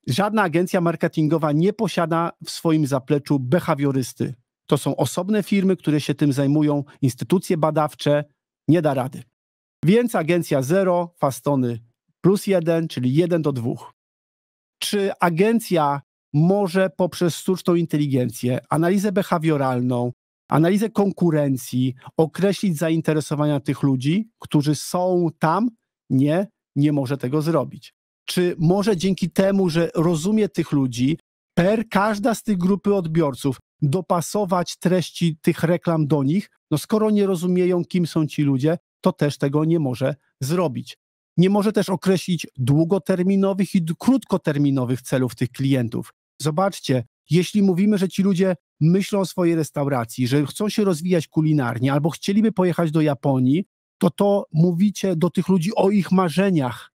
Żadna agencja marketingowa nie posiada w swoim zapleczu behawiorysty. To są osobne firmy, które się tym zajmują, instytucje badawcze, nie da rady. Więc agencja 0, fastony plus 1, czyli 1 do 2. Czy agencja może poprzez sztuczną inteligencję, analizę behawioralną, analizę konkurencji określić zainteresowania tych ludzi, którzy są tam? Nie, nie może tego zrobić czy może dzięki temu, że rozumie tych ludzi, per każda z tych grupy odbiorców dopasować treści tych reklam do nich, no skoro nie rozumieją, kim są ci ludzie, to też tego nie może zrobić. Nie może też określić długoterminowych i krótkoterminowych celów tych klientów. Zobaczcie, jeśli mówimy, że ci ludzie myślą o swojej restauracji, że chcą się rozwijać kulinarnie albo chcieliby pojechać do Japonii, to to mówicie do tych ludzi o ich marzeniach,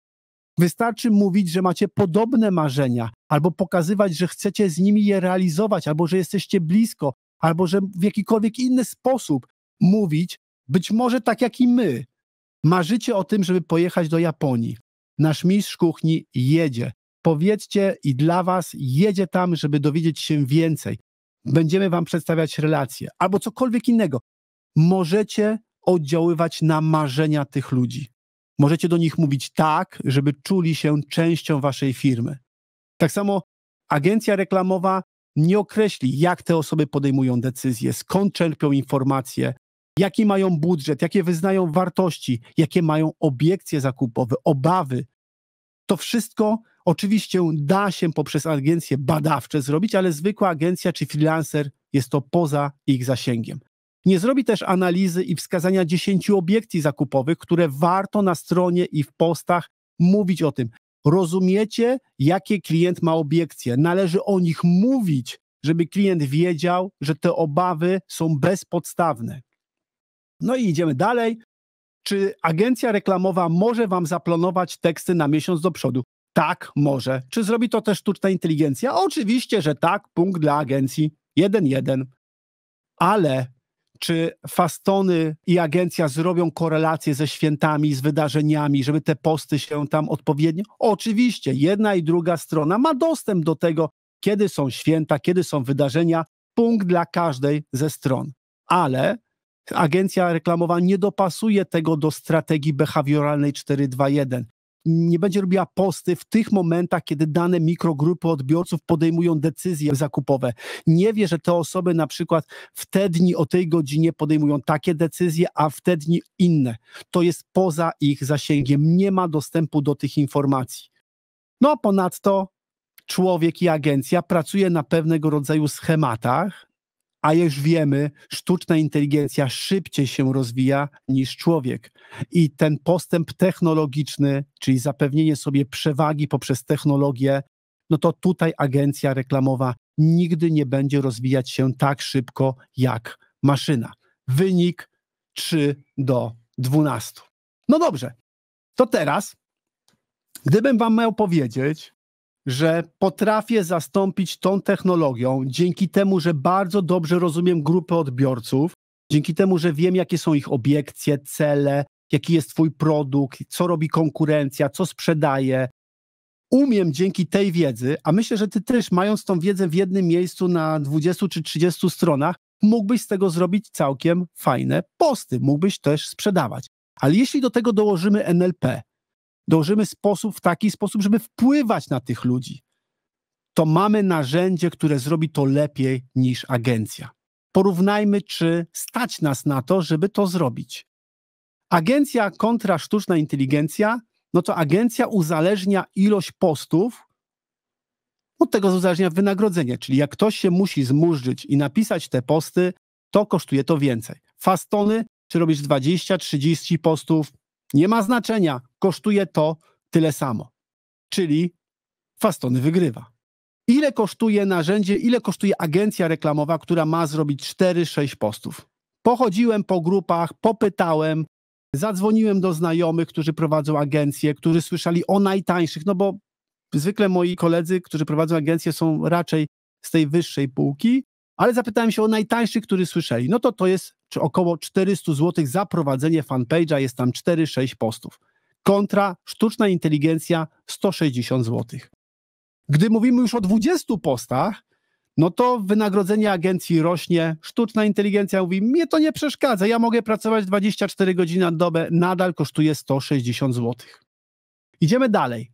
Wystarczy mówić, że macie podobne marzenia, albo pokazywać, że chcecie z nimi je realizować, albo że jesteście blisko, albo że w jakikolwiek inny sposób mówić, być może tak jak i my. Marzycie o tym, żeby pojechać do Japonii. Nasz mistrz kuchni jedzie. Powiedzcie i dla was jedzie tam, żeby dowiedzieć się więcej. Będziemy wam przedstawiać relacje albo cokolwiek innego. Możecie oddziaływać na marzenia tych ludzi. Możecie do nich mówić tak, żeby czuli się częścią waszej firmy. Tak samo agencja reklamowa nie określi, jak te osoby podejmują decyzje, skąd czerpią informacje, jaki mają budżet, jakie wyznają wartości, jakie mają obiekcje zakupowe, obawy. To wszystko oczywiście da się poprzez agencje badawcze zrobić, ale zwykła agencja czy freelancer jest to poza ich zasięgiem. Nie zrobi też analizy i wskazania 10 obiekcji zakupowych, które warto na stronie i w postach mówić o tym. Rozumiecie, jakie klient ma obiekcje. Należy o nich mówić, żeby klient wiedział, że te obawy są bezpodstawne. No i idziemy dalej. Czy agencja reklamowa może Wam zaplanować teksty na miesiąc do przodu? Tak, może. Czy zrobi to też sztuczna inteligencja? Oczywiście, że tak. Punkt dla agencji Jeden jeden. Ale czy Fastony i agencja zrobią korelację ze świętami, z wydarzeniami, żeby te posty się tam odpowiednio? Oczywiście, jedna i druga strona ma dostęp do tego, kiedy są święta, kiedy są wydarzenia, punkt dla każdej ze stron. Ale agencja reklamowa nie dopasuje tego do strategii behawioralnej 421 nie będzie robiła posty w tych momentach, kiedy dane mikrogrupy odbiorców podejmują decyzje zakupowe. Nie wie, że te osoby na przykład w te dni o tej godzinie podejmują takie decyzje, a w te dni inne. To jest poza ich zasięgiem. Nie ma dostępu do tych informacji. No a ponadto człowiek i agencja pracuje na pewnego rodzaju schematach, a już wiemy, sztuczna inteligencja szybciej się rozwija niż człowiek. I ten postęp technologiczny, czyli zapewnienie sobie przewagi poprzez technologię, no to tutaj agencja reklamowa nigdy nie będzie rozwijać się tak szybko jak maszyna. Wynik 3 do 12. No dobrze, to teraz, gdybym Wam miał powiedzieć, że potrafię zastąpić tą technologią dzięki temu, że bardzo dobrze rozumiem grupę odbiorców, dzięki temu, że wiem, jakie są ich obiekcje, cele, jaki jest Twój produkt, co robi konkurencja, co sprzedaje. Umiem dzięki tej wiedzy, a myślę, że Ty też, mając tą wiedzę w jednym miejscu na 20 czy 30 stronach, mógłbyś z tego zrobić całkiem fajne posty, mógłbyś też sprzedawać. Ale jeśli do tego dołożymy NLP, dążymy sposób, w taki sposób, żeby wpływać na tych ludzi, to mamy narzędzie, które zrobi to lepiej niż agencja. Porównajmy, czy stać nas na to, żeby to zrobić. Agencja kontra sztuczna inteligencja, no to agencja uzależnia ilość postów od tego uzależnia wynagrodzenie, czyli jak ktoś się musi zmurzyć i napisać te posty, to kosztuje to więcej. Fastony, czy robisz 20, 30 postów, nie ma znaczenia, kosztuje to tyle samo. Czyli Fastony wygrywa. Ile kosztuje narzędzie, ile kosztuje agencja reklamowa, która ma zrobić 4-6 postów? Pochodziłem po grupach, popytałem, zadzwoniłem do znajomych, którzy prowadzą agencje, którzy słyszeli o najtańszych, no bo zwykle moi koledzy, którzy prowadzą agencje, są raczej z tej wyższej półki, ale zapytałem się o najtańszy, który słyszeli. No to to jest około 400 zł za prowadzenie fanpage'a, jest tam 4-6 postów. Kontra sztuczna inteligencja 160 zł. Gdy mówimy już o 20 postach, no to wynagrodzenie agencji rośnie. Sztuczna inteligencja mówi: Mnie to nie przeszkadza, ja mogę pracować 24 godziny na dobę, nadal kosztuje 160 zł. Idziemy dalej.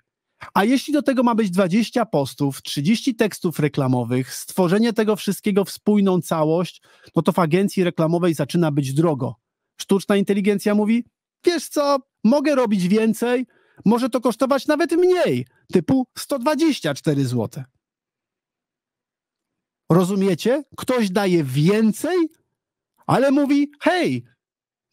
A jeśli do tego ma być 20 postów, 30 tekstów reklamowych, stworzenie tego wszystkiego w spójną całość, no to w agencji reklamowej zaczyna być drogo. Sztuczna inteligencja mówi: Wiesz co, mogę robić więcej, może to kosztować nawet mniej, typu 124 zł. Rozumiecie? Ktoś daje więcej, ale mówi: Hej,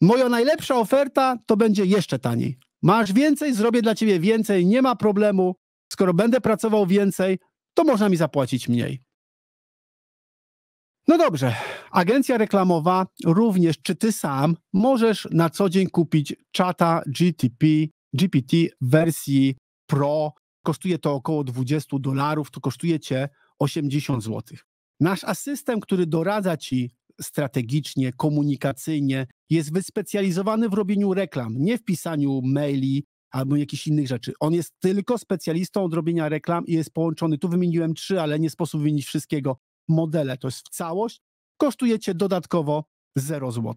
moja najlepsza oferta to będzie jeszcze taniej. Masz więcej, zrobię dla ciebie więcej, nie ma problemu. Skoro będę pracował więcej, to można mi zapłacić mniej. No dobrze, agencja reklamowa również, czy ty sam możesz na co dzień kupić czata GTP, GPT wersji Pro. Kosztuje to około 20 dolarów, to kosztuje cię 80 zł. Nasz asystent, który doradza ci strategicznie, komunikacyjnie, jest wyspecjalizowany w robieniu reklam, nie w pisaniu maili albo jakichś innych rzeczy. On jest tylko specjalistą od robienia reklam i jest połączony. Tu wymieniłem trzy, ale nie sposób wymienić wszystkiego. Modele to jest w całość. Kosztujecie dodatkowo 0 zł.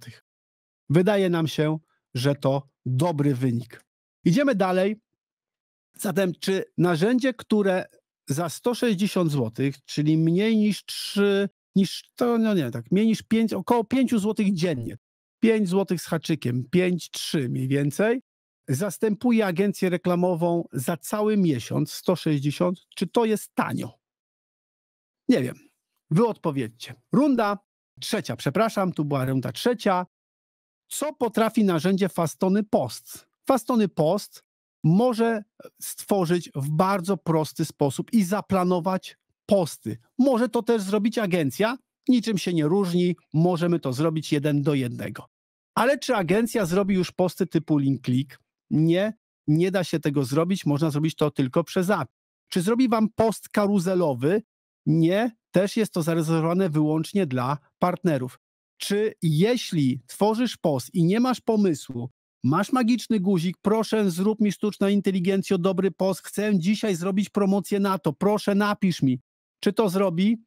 Wydaje nam się, że to dobry wynik. Idziemy dalej. Zatem, czy narzędzie, które za 160 zł, czyli mniej niż 3, niż to, no nie, tak, mniej niż 5, około 5 zł dziennie. 5 zł z haczykiem, 5-3 mniej więcej, zastępuje agencję reklamową za cały miesiąc 160, czy to jest tanio? Nie wiem. Wy odpowiedzcie. Runda trzecia, przepraszam, tu była runda trzecia. Co potrafi narzędzie Fastony Post? Fastony Post może stworzyć w bardzo prosty sposób i zaplanować posty. Może to też zrobić agencja, niczym się nie różni, możemy to zrobić jeden do jednego. Ale czy agencja zrobi już posty typu link click? Nie, nie da się tego zrobić, można zrobić to tylko przez API. Czy zrobi wam post karuzelowy? Nie, też jest to zarezerwowane wyłącznie dla partnerów. Czy jeśli tworzysz post i nie masz pomysłu, masz magiczny guzik, proszę zrób mi sztuczna inteligencja, dobry post, chcę dzisiaj zrobić promocję na to, proszę napisz mi. Czy to zrobi?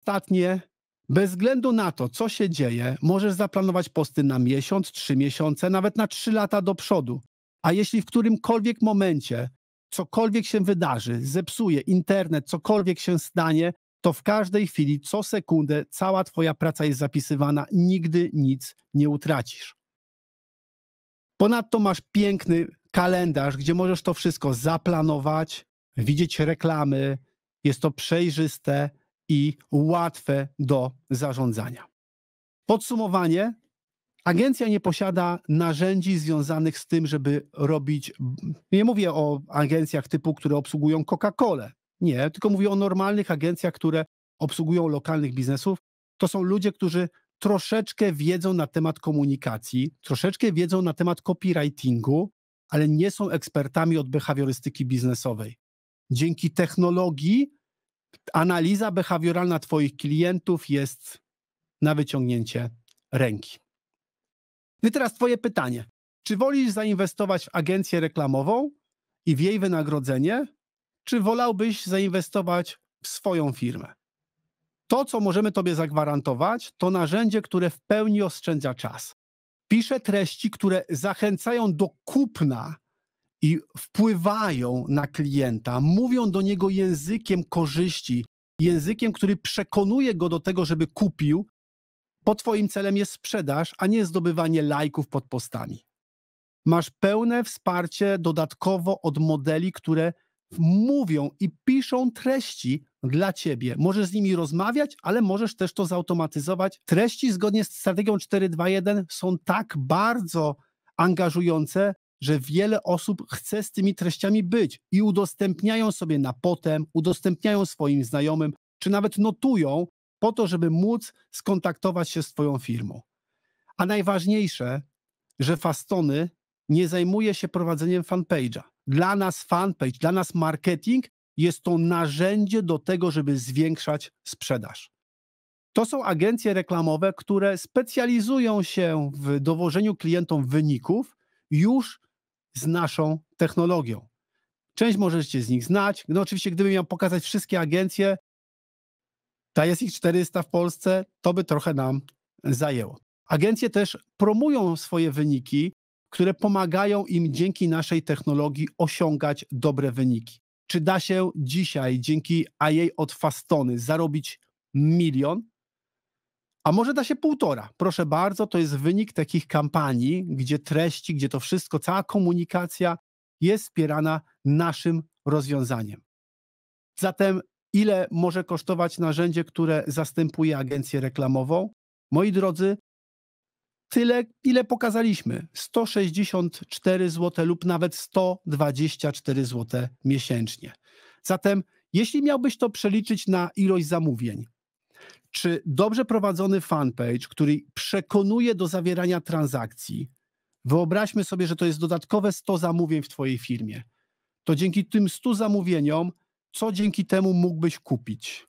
Ostatnie bez względu na to, co się dzieje, możesz zaplanować posty na miesiąc, trzy miesiące, nawet na trzy lata do przodu. A jeśli w którymkolwiek momencie cokolwiek się wydarzy, zepsuje internet, cokolwiek się stanie, to w każdej chwili, co sekundę, cała Twoja praca jest zapisywana, nigdy nic nie utracisz. Ponadto masz piękny kalendarz, gdzie możesz to wszystko zaplanować, widzieć reklamy, jest to przejrzyste, i łatwe do zarządzania. Podsumowanie. Agencja nie posiada narzędzi związanych z tym, żeby robić. Nie mówię o agencjach typu, które obsługują Coca-Colę. Nie, tylko mówię o normalnych agencjach, które obsługują lokalnych biznesów. To są ludzie, którzy troszeczkę wiedzą na temat komunikacji, troszeczkę wiedzą na temat copywritingu, ale nie są ekspertami od behawiorystyki biznesowej. Dzięki technologii analiza behawioralna Twoich klientów jest na wyciągnięcie ręki. No i teraz Twoje pytanie. Czy wolisz zainwestować w agencję reklamową i w jej wynagrodzenie, czy wolałbyś zainwestować w swoją firmę? To, co możemy Tobie zagwarantować, to narzędzie, które w pełni oszczędza czas. Pisze treści, które zachęcają do kupna i wpływają na klienta, mówią do niego językiem korzyści, językiem, który przekonuje go do tego, żeby kupił, bo Twoim celem jest sprzedaż, a nie zdobywanie lajków pod postami. Masz pełne wsparcie dodatkowo od modeli, które mówią i piszą treści dla Ciebie. Możesz z nimi rozmawiać, ale możesz też to zautomatyzować. Treści zgodnie z strategią 421 są tak bardzo angażujące, że wiele osób chce z tymi treściami być i udostępniają sobie na potem, udostępniają swoim znajomym, czy nawet notują po to, żeby móc skontaktować się z Twoją firmą. A najważniejsze, że Fastony nie zajmuje się prowadzeniem fanpage'a. Dla nas fanpage, dla nas marketing jest to narzędzie do tego, żeby zwiększać sprzedaż. To są agencje reklamowe, które specjalizują się w dowożeniu klientom wyników już z naszą technologią. Część możecie z nich znać. No oczywiście, gdybym miał pokazać wszystkie agencje, ta jest ich 400 w Polsce, to by trochę nam zajęło. Agencje też promują swoje wyniki, które pomagają im dzięki naszej technologii osiągać dobre wyniki. Czy da się dzisiaj dzięki AI od Fastony zarobić milion? A może da się półtora. Proszę bardzo, to jest wynik takich kampanii, gdzie treści, gdzie to wszystko, cała komunikacja jest wspierana naszym rozwiązaniem. Zatem, ile może kosztować narzędzie, które zastępuje agencję reklamową? Moi drodzy, tyle, ile pokazaliśmy 164 zł lub nawet 124 zł miesięcznie. Zatem, jeśli miałbyś to przeliczyć na ilość zamówień, czy dobrze prowadzony fanpage, który przekonuje do zawierania transakcji, wyobraźmy sobie, że to jest dodatkowe 100 zamówień w Twojej firmie, to dzięki tym 100 zamówieniom, co dzięki temu mógłbyś kupić?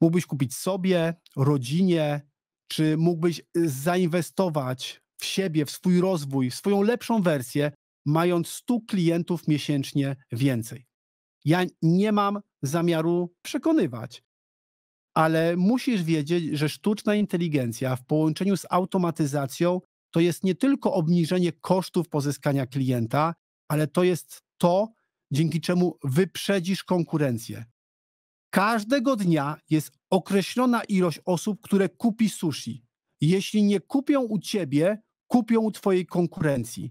Mógłbyś kupić sobie, rodzinie, czy mógłbyś y, zainwestować w siebie, w swój rozwój, w swoją lepszą wersję, mając 100 klientów miesięcznie więcej. Ja nie mam zamiaru przekonywać ale musisz wiedzieć, że sztuczna inteligencja w połączeniu z automatyzacją to jest nie tylko obniżenie kosztów pozyskania klienta, ale to jest to, dzięki czemu wyprzedzisz konkurencję. Każdego dnia jest określona ilość osób, które kupi sushi. Jeśli nie kupią u ciebie, kupią u twojej konkurencji.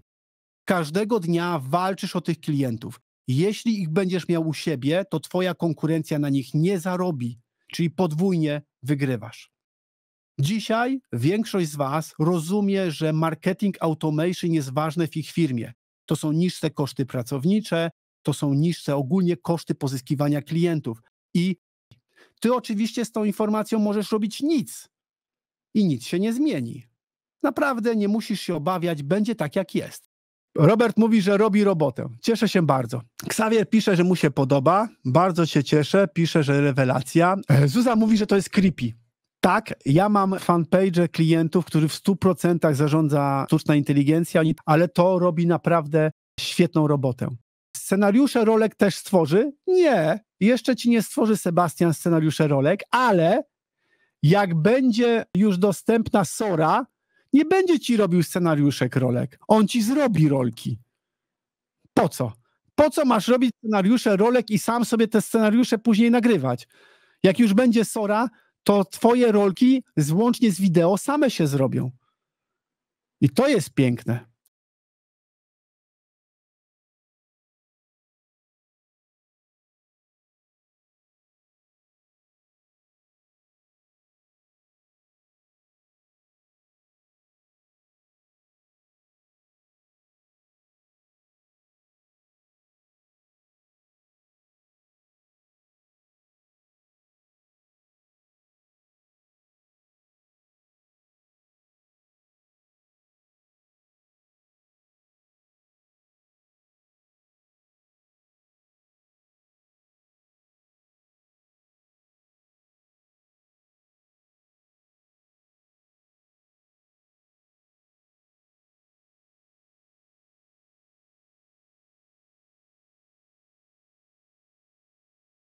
Każdego dnia walczysz o tych klientów. Jeśli ich będziesz miał u siebie, to twoja konkurencja na nich nie zarobi czyli podwójnie wygrywasz. Dzisiaj większość z Was rozumie, że marketing automation jest ważny w ich firmie. To są niższe koszty pracownicze, to są niższe ogólnie koszty pozyskiwania klientów. I Ty oczywiście z tą informacją możesz robić nic i nic się nie zmieni. Naprawdę nie musisz się obawiać, będzie tak jak jest. Robert mówi, że robi robotę. Cieszę się bardzo. Xavier pisze, że mu się podoba. Bardzo się cieszę. Pisze, że rewelacja. E, Zuza mówi, że to jest creepy. Tak, ja mam fanpage klientów, który w 100% zarządza sztuczna inteligencja, ale to robi naprawdę świetną robotę. Scenariusze rolek też stworzy? Nie, jeszcze ci nie stworzy Sebastian scenariusze rolek, ale jak będzie już dostępna Sora, nie będzie ci robił scenariuszek rolek. On ci zrobi rolki. Po co? Po co masz robić scenariusze rolek i sam sobie te scenariusze później nagrywać? Jak już będzie Sora, to twoje rolki, złącznie z wideo, same się zrobią. I to jest piękne.